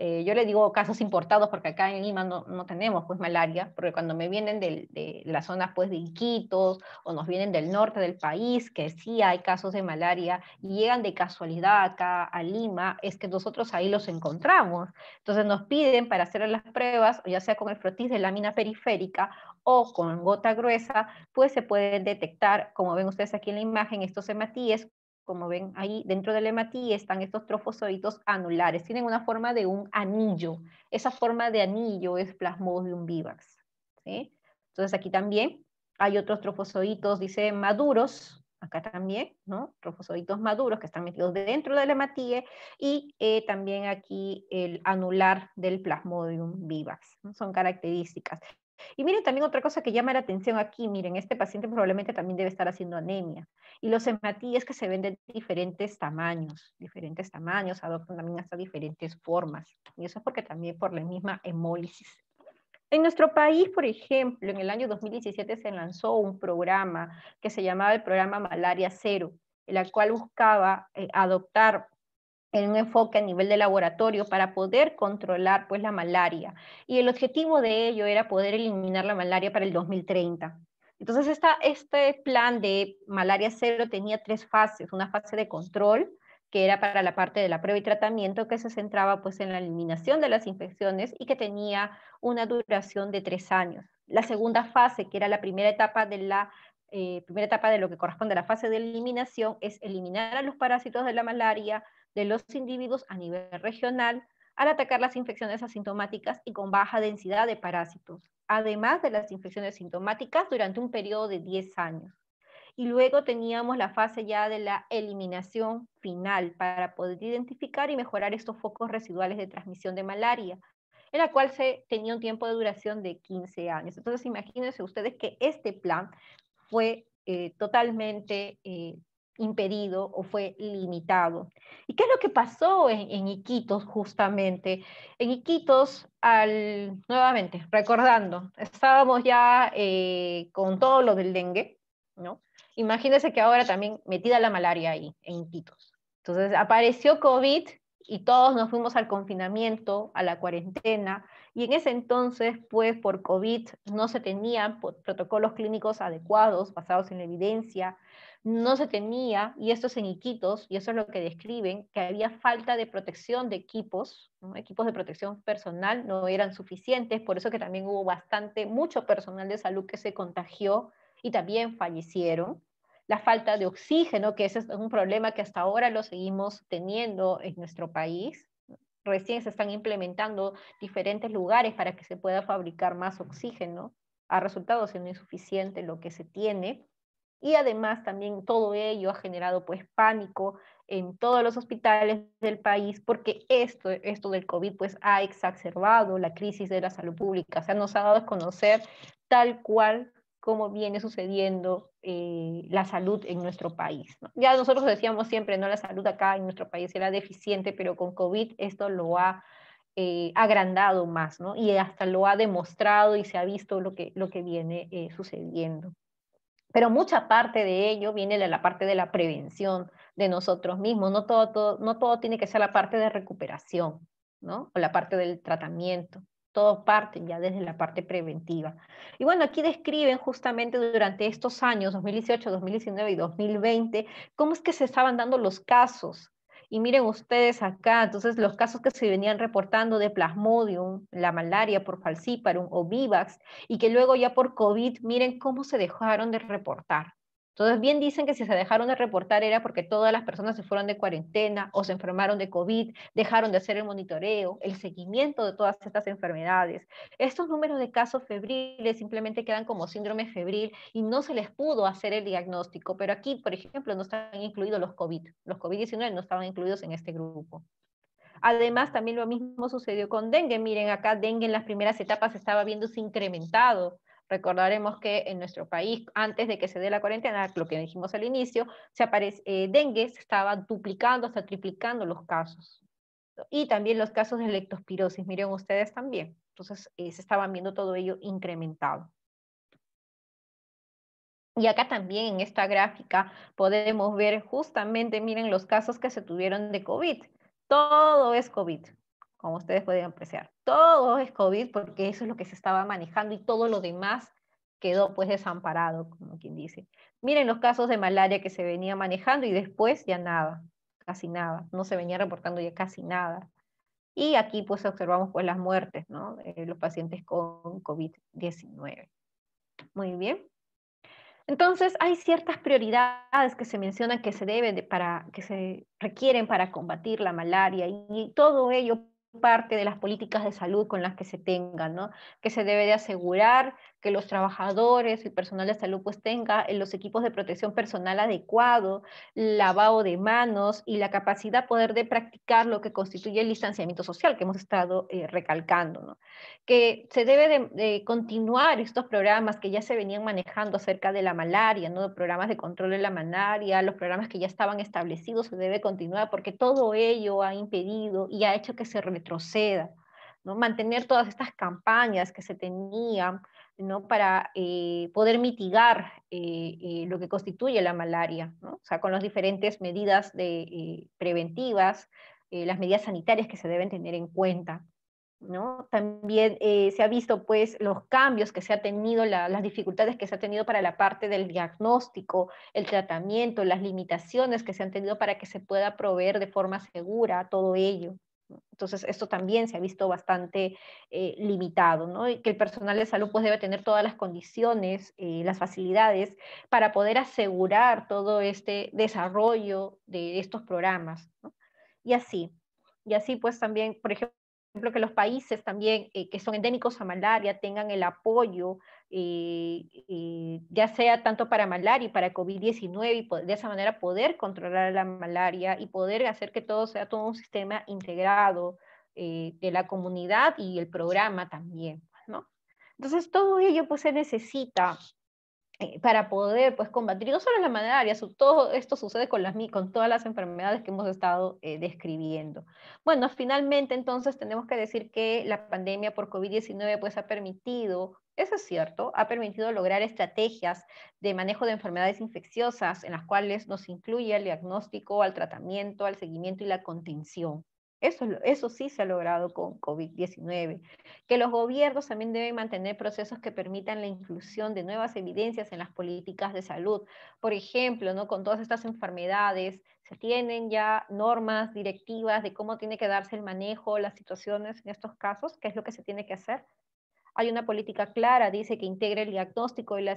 eh, yo le digo casos importados porque acá en Lima no, no tenemos pues malaria, porque cuando me vienen de, de, las zonas pues de Iquitos o nos vienen del norte del país, que sí hay casos de malaria y llegan de casualidad acá a Lima, es que nosotros ahí los encontramos. Entonces nos piden para hacer las pruebas, ya sea con el frotis de lámina periférica o con gota gruesa, pues se pueden detectar, como ven ustedes aquí en la imagen, estos hematíes como ven ahí dentro del hematí, están estos trofozoitos anulares. Tienen una forma de un anillo. Esa forma de anillo es Plasmodium vivax. Entonces aquí también hay otros trofozoitos dice, maduros, acá también, ¿no? trofozoitos maduros que están metidos dentro de la hematíe y eh, también aquí el anular del Plasmodium vivax. Son características. Y miren también otra cosa que llama la atención aquí, miren, este paciente probablemente también debe estar haciendo anemia. Y los hematíes que se venden de diferentes tamaños, diferentes tamaños, adoptan también hasta diferentes formas. Y eso es porque también por la misma hemólisis. En nuestro país, por ejemplo, en el año 2017 se lanzó un programa que se llamaba el programa Malaria Cero, el cual buscaba eh, adoptar en un enfoque a nivel de laboratorio para poder controlar pues la malaria. Y el objetivo de ello era poder eliminar la malaria para el 2030. Entonces esta, este plan de malaria cero tenía tres fases, una fase de control, que era para la parte de la prueba y tratamiento, que se centraba pues en la eliminación de las infecciones y que tenía una duración de tres años. La segunda fase, que era la primera etapa de la eh, primera etapa de lo que corresponde a la fase de eliminación, es eliminar a los parásitos de la malaria, de los individuos a nivel regional al atacar las infecciones asintomáticas y con baja densidad de parásitos, además de las infecciones sintomáticas durante un periodo de 10 años. Y luego teníamos la fase ya de la eliminación final para poder identificar y mejorar estos focos residuales de transmisión de malaria, en la cual se tenía un tiempo de duración de 15 años. Entonces, imagínense ustedes que este plan fue eh, totalmente eh, impedido o fue limitado. ¿Y qué es lo que pasó en, Iquitos justamente? En Iquitos, al, nuevamente, recordando, estábamos ya eh, con todo lo del dengue, ¿no? Imagínense que ahora también metida la malaria ahí, en Iquitos. Entonces apareció COVID y todos nos fuimos al confinamiento, a la cuarentena, y en ese entonces, pues por COVID no se tenían protocolos clínicos adecuados, basados en la evidencia, no se tenía, y esto es y eso es lo que describen, que había falta de protección de equipos, equipos de protección personal no eran suficientes, por eso que también hubo bastante, mucho personal de salud que se contagió y también fallecieron. La falta de oxígeno, que ese es un problema que hasta ahora lo seguimos teniendo en nuestro país. Recién se están implementando diferentes lugares para que se pueda fabricar más oxígeno. Ha resultado siendo insuficiente lo que se tiene y además también todo ello ha generado pues pánico en todos los hospitales del país porque esto, esto del COVID pues ha exacerbado la crisis de la salud pública, o sea, nos ha dado a conocer tal cual cómo viene sucediendo eh, la salud en nuestro país. Ya nosotros decíamos siempre, no la salud acá en nuestro país era deficiente, pero con COVID esto lo ha eh, agrandado más, ¿no? Y hasta lo ha demostrado y se ha visto lo que, lo que viene eh, sucediendo. Pero mucha parte de ello viene de la parte de la prevención de nosotros mismos. No todo, no todo tiene que ser la parte de recuperación, ¿no? O la parte del tratamiento. Todo parte ya desde la parte preventiva. Y bueno, aquí describen justamente durante estos años, 2018, 2019 y 2020, cómo es que se estaban dando los casos y miren ustedes acá, entonces los casos que se venían reportando de Plasmodium, la malaria por falciparum o Vivax, y que luego ya por COVID, miren cómo se dejaron de reportar. Entonces, bien dicen que si se dejaron de reportar era porque todas las personas se fueron de cuarentena o se enfermaron de COVID, dejaron de hacer el monitoreo, el seguimiento de todas estas enfermedades. Estos números de casos febriles simplemente quedan como síndrome febril y no se les pudo hacer el diagnóstico, pero aquí, por ejemplo, no están incluidos los COVID. Los COVID-19 no estaban incluidos en este grupo. Además, también lo mismo sucedió con dengue. Miren, acá dengue en las primeras etapas estaba viéndose incrementado Recordaremos que en nuestro país, antes de que se dé la cuarentena, lo que dijimos al inicio, se aparece, eh, dengue se estaba duplicando, hasta triplicando los casos. Y también los casos de leptospirosis, miren ustedes también. Entonces, eh, se estaban viendo todo ello incrementado. Y acá también en esta gráfica podemos ver justamente, miren, los casos que se tuvieron de COVID. Todo es COVID como ustedes pueden apreciar. Todo es COVID porque eso es lo que se estaba manejando y todo lo demás quedó pues desamparado, como quien dice. Miren los casos de malaria que se venía manejando y después ya nada, casi nada, no se venía reportando ya casi nada. Y aquí pues observamos pues las muertes, ¿no? De los pacientes con COVID-19. Muy bien. Entonces, hay ciertas prioridades que se mencionan que se deben de para que se requieren para combatir la malaria y todo ello parte de las políticas de salud con las que se tengan, ¿no? que se debe de asegurar que los trabajadores, el personal de salud pues tenga eh, los equipos de protección personal adecuado, lavado de manos y la capacidad poder de practicar lo que constituye el distanciamiento social que hemos estado eh, recalcando. ¿no? Que se debe de, continuar estos programas que ya se venían manejando acerca de la malaria, ¿no? programas de control de la malaria, los programas que ya estaban establecidos se debe continuar porque todo ello ha impedido y ha hecho que se retroceda. ¿no? Mantener todas estas campañas que se tenían ¿no? para eh, poder mitigar eh, eh, lo que constituye la malaria, ¿no? o con las diferentes medidas de, preventivas, las medidas sanitarias que se deben tener en cuenta. ¿No? También se ha visto pues los cambios que se ha tenido, las dificultades que se ha tenido para la parte del diagnóstico, el tratamiento, las limitaciones que se han tenido para que se pueda proveer de forma segura todo ello. Entonces, esto también se ha visto bastante eh, limitado, ¿no? Y que el personal de salud pues, debe tener todas las condiciones, eh, las facilidades para poder asegurar todo este desarrollo de estos programas, Y así, y así pues también, por ejemplo, que los países también eh, que son endémicos a malaria tengan el apoyo ya sea tanto para malaria y para COVID-19, y de esa manera poder controlar la malaria y poder hacer que todo sea todo un sistema integrado eh, de la comunidad y el programa también, ¿no? Entonces todo ello pues se necesita eh, para poder pues combatir, no solo la malaria, todo esto sucede con, las, con todas las enfermedades que hemos estado eh, describiendo. Bueno, finalmente entonces tenemos que decir que la pandemia por COVID-19 pues ha permitido, eso es cierto, ha permitido lograr estrategias de manejo de enfermedades infecciosas en las cuales nos incluye el diagnóstico, al tratamiento, al seguimiento y la contención. Eso, sí se ha logrado con COVID-19. Que los gobiernos también deben mantener procesos que permitan la inclusión de nuevas evidencias en las políticas de salud. Por ejemplo, ¿no? con todas estas enfermedades, se tienen ya normas directivas de cómo tiene que darse el manejo, las situaciones en estos casos, qué es lo que se tiene que hacer. Hay una política clara, dice que integre el diagnóstico y la,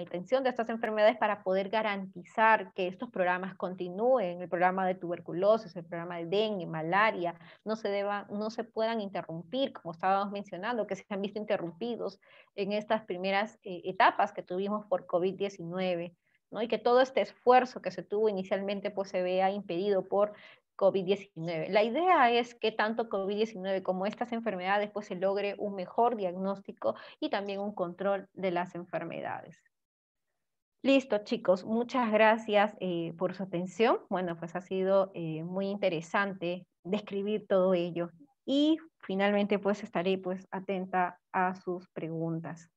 intención de estas enfermedades para poder garantizar que estos programas continúen, el programa de tuberculosis, el programa de dengue, malaria, no se, deba, no se puedan interrumpir, como estábamos mencionando, que se han visto interrumpidos en estas primeras eh, etapas que tuvimos por COVID-19. ¿no? y que todo este esfuerzo que se tuvo inicialmente pues, se vea impedido por COVID-19. La idea es que tanto COVID-19 como estas enfermedades pues se logre un mejor diagnóstico y también un control de las enfermedades. Listo, chicos. Muchas gracias eh, por su atención. Bueno, pues ha sido eh, muy interesante describir todo ello. Y finalmente, pues estaré pues atenta a sus preguntas.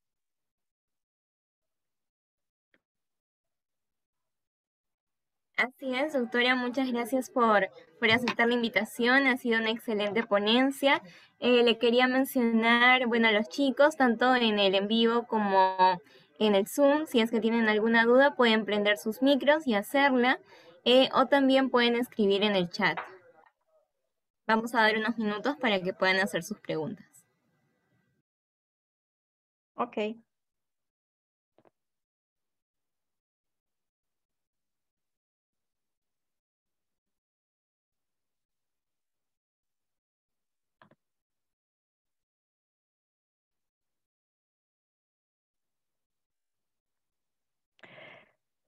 Así es, doctora, muchas gracias por, aceptar la invitación, ha sido una excelente ponencia. Eh, le quería mencionar, bueno, a los chicos, tanto en el en vivo como en el Zoom, si es que tienen alguna duda, pueden prender sus micros y hacerla, eh, o también pueden escribir en el chat. Vamos a dar unos minutos para que puedan hacer sus preguntas. Ok.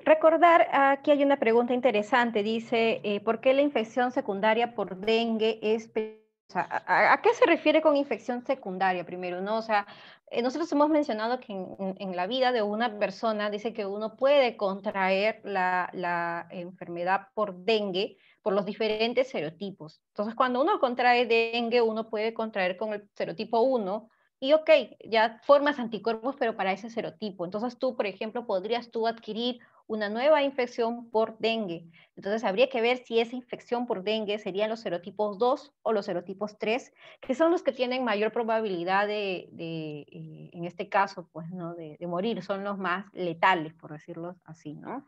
Recordar, aquí hay una pregunta interesante, dice, eh, ¿por qué la infección secundaria por dengue es ¿a, qué se refiere con infección secundaria primero? ¿no? O sea, eh, nosotros hemos mencionado que en, la vida de una persona dice que uno puede contraer la, la, enfermedad por dengue por los diferentes serotipos. Entonces, cuando uno contrae dengue, uno puede contraer con el serotipo 1 y ok, ya formas anticuerpos, pero para ese serotipo. Entonces, tú, por ejemplo, podrías tú adquirir una nueva infección por dengue. Entonces habría que ver si esa infección por dengue serían los serotipos 2 o los serotipos 3, que son los que tienen mayor probabilidad de, eh, en este caso, pues, ¿no? De, morir, son los más letales, por decirlo así, ¿no?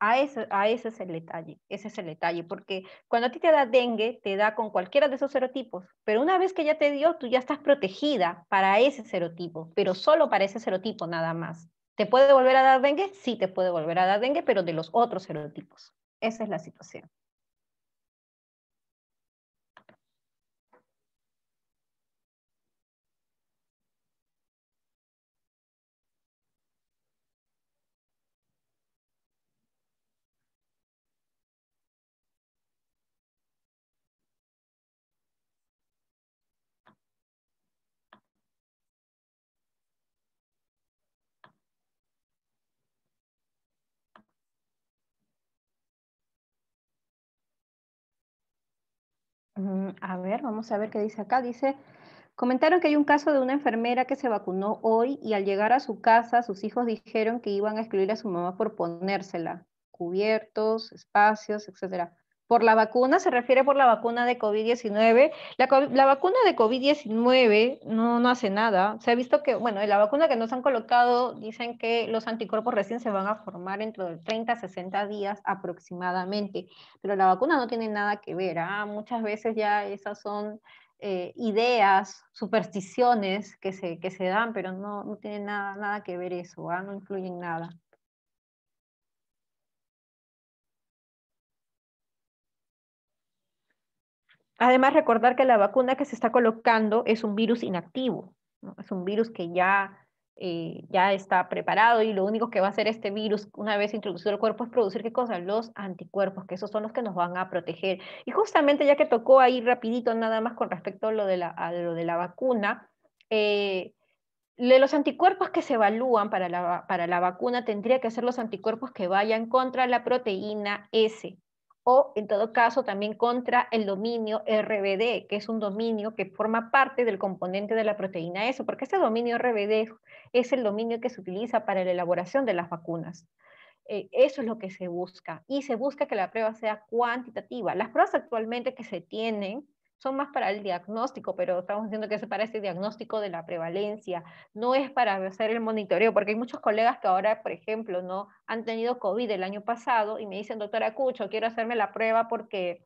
A, ese es el detalle, ese es el detalle, porque cuando a ti te da dengue, te da con cualquiera de esos serotipos, pero una vez que ya te dio, tú ya estás protegida para ese serotipo, pero solo para ese serotipo nada más. ¿Te puede volver a dar dengue? Sí, te puede volver a dar dengue, pero de los otros serotipos. Esa es la situación. A ver, vamos a ver qué dice acá. Dice, comentaron que hay un caso de una enfermera que se vacunó hoy y al llegar a su casa sus hijos dijeron que iban a excluir a su mamá por ponérsela, cubiertos, espacios, etcétera por la vacuna, se refiere por la vacuna de COVID-19. La, vacuna de COVID-19 no, no hace nada. Se ha visto que, bueno, en la vacuna que nos han colocado dicen que los anticuerpos recién se van a formar dentro de 30 a 60 días aproximadamente, pero la vacuna no tiene nada que ver. ¿ah? Muchas veces ya esas son... Eh, ideas, supersticiones que se, que se dan, pero no, tiene nada, nada que ver eso, ¿ah? no influyen nada. Además, recordar que la vacuna que se está colocando es un virus inactivo, es un virus que ya, eh, ya está preparado y lo único que va a hacer este virus una vez introducido al cuerpo es producir qué cosa, Los anticuerpos, que esos son los que nos van a proteger. Y justamente ya que tocó ahí rapidito nada más con respecto a lo de la, de la vacuna, eh, de los anticuerpos que se evalúan para la, para la vacuna tendría que ser los anticuerpos que vayan contra la proteína S, o en todo caso también contra el dominio RBD, que es un dominio que forma parte del componente de la proteína S, porque ese dominio RBD es el dominio que se utiliza para la elaboración de las vacunas. Eh, eso es lo que se busca y se busca que la prueba sea cuantitativa. Las pruebas actualmente que se tienen son más para el diagnóstico, pero estamos diciendo que es para ese diagnóstico de la prevalencia, no es para hacer el monitoreo, porque hay muchos colegas que ahora, por ejemplo, no han tenido COVID el año pasado y me dicen, doctora Cucho, quiero hacerme la prueba porque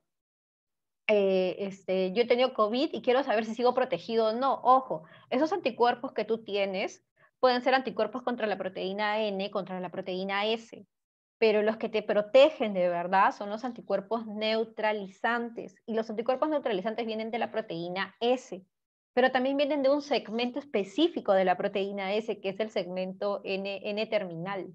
eh, este, yo he tenido COVID y quiero saber si sigo protegido o no. Ojo, esos anticuerpos que tú tienes pueden ser anticuerpos contra la proteína N, contra la proteína S pero los que te protegen de verdad son los anticuerpos neutralizantes. Y los anticuerpos neutralizantes vienen de la proteína S, pero también vienen de un segmento específico de la proteína S, que es el segmento N-terminal. N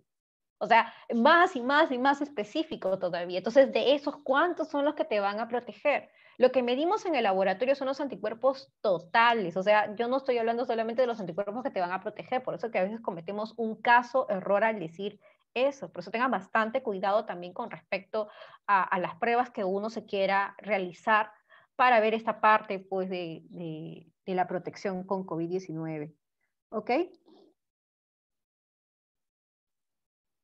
O sea, más y más y más específico todavía. Entonces, de esos, ¿cuántos son los que te van a proteger? Lo que medimos en el laboratorio son los anticuerpos totales. O sea, yo no estoy hablando solamente de los anticuerpos que te van a proteger, por eso que a veces cometemos un caso error al decir eso. Por eso tengan bastante cuidado también con respecto a, las pruebas que uno se quiera realizar para ver esta parte pues, de, la protección con COVID-19. ¿Ok?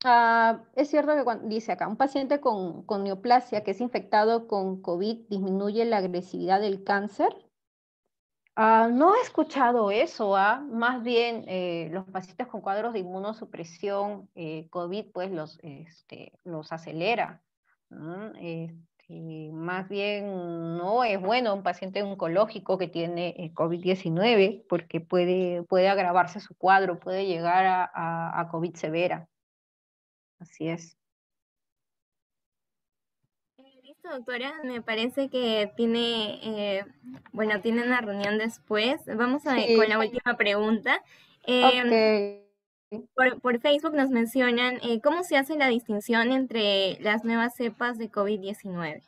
Ah, es cierto que dice acá, un paciente con, con neoplasia que es infectado con COVID disminuye la agresividad del cáncer. Ah, no he escuchado eso, ¿ah? más bien eh, los pacientes con cuadros de inmunosupresión eh, COVID pues los, este, los acelera. Este, más bien no es bueno un paciente oncológico que tiene eh, COVID-19 porque puede, puede agravarse su cuadro, puede llegar a COVID severa. Así es. doctora, me parece que tiene, eh, bueno, tiene una reunión después. Vamos a, con la última pregunta. Em, por, Facebook nos mencionan eh, cómo se hace la distinción entre las nuevas cepas de COVID-19.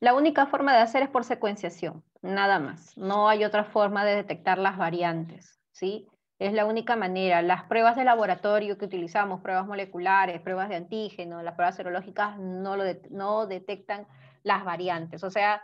La única forma de hacer es por secuenciación, nada más. No hay otra forma de detectar las variantes, ¿sí? Es la única manera. Las pruebas de laboratorio que utilizamos, pruebas moleculares, pruebas de antígeno, las pruebas serológicas, no, lo no detectan las variantes. O sea,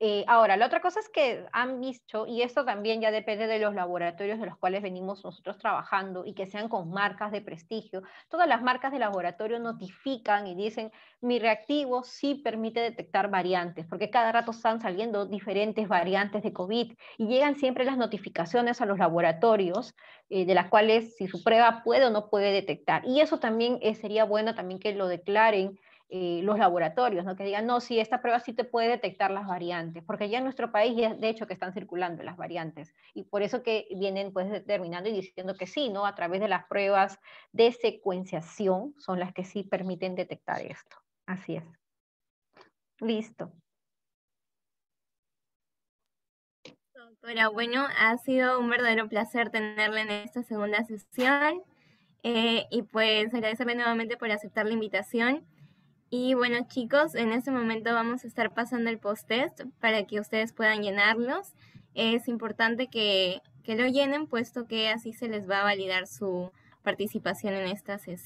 eh, ahora, la otra cosa es que han visto, y esto también ya depende de los laboratorios de los cuales venimos nosotros trabajando y que sean con marcas de prestigio, todas las marcas de laboratorio notifican y dicen, mi reactivo sí permite detectar variantes, porque cada rato están saliendo diferentes variantes de COVID y llegan siempre las notificaciones a los laboratorios eh, de las cuales si su prueba puede o no puede detectar. Y eso también eh, sería bueno también que lo declaren eh, los laboratorios, ¿no? que digan, no, sí, esta prueba sí te puede detectar las variantes, porque ya en nuestro país, ya, de hecho, que están circulando las variantes, y por eso que vienen pues determinando y diciendo que sí, ¿no? A través de las pruebas de secuenciación son las que sí permiten detectar esto. Así es. Listo. Doctora, bueno, ha sido un verdadero placer tenerla en esta segunda sesión eh, y pues agradecerle nuevamente por aceptar la invitación. Y bueno chicos, en este momento vamos a estar pasando el post-test para que ustedes puedan llenarlos. Es importante que, que lo llenen puesto que así se les va a validar su participación en esta sesión.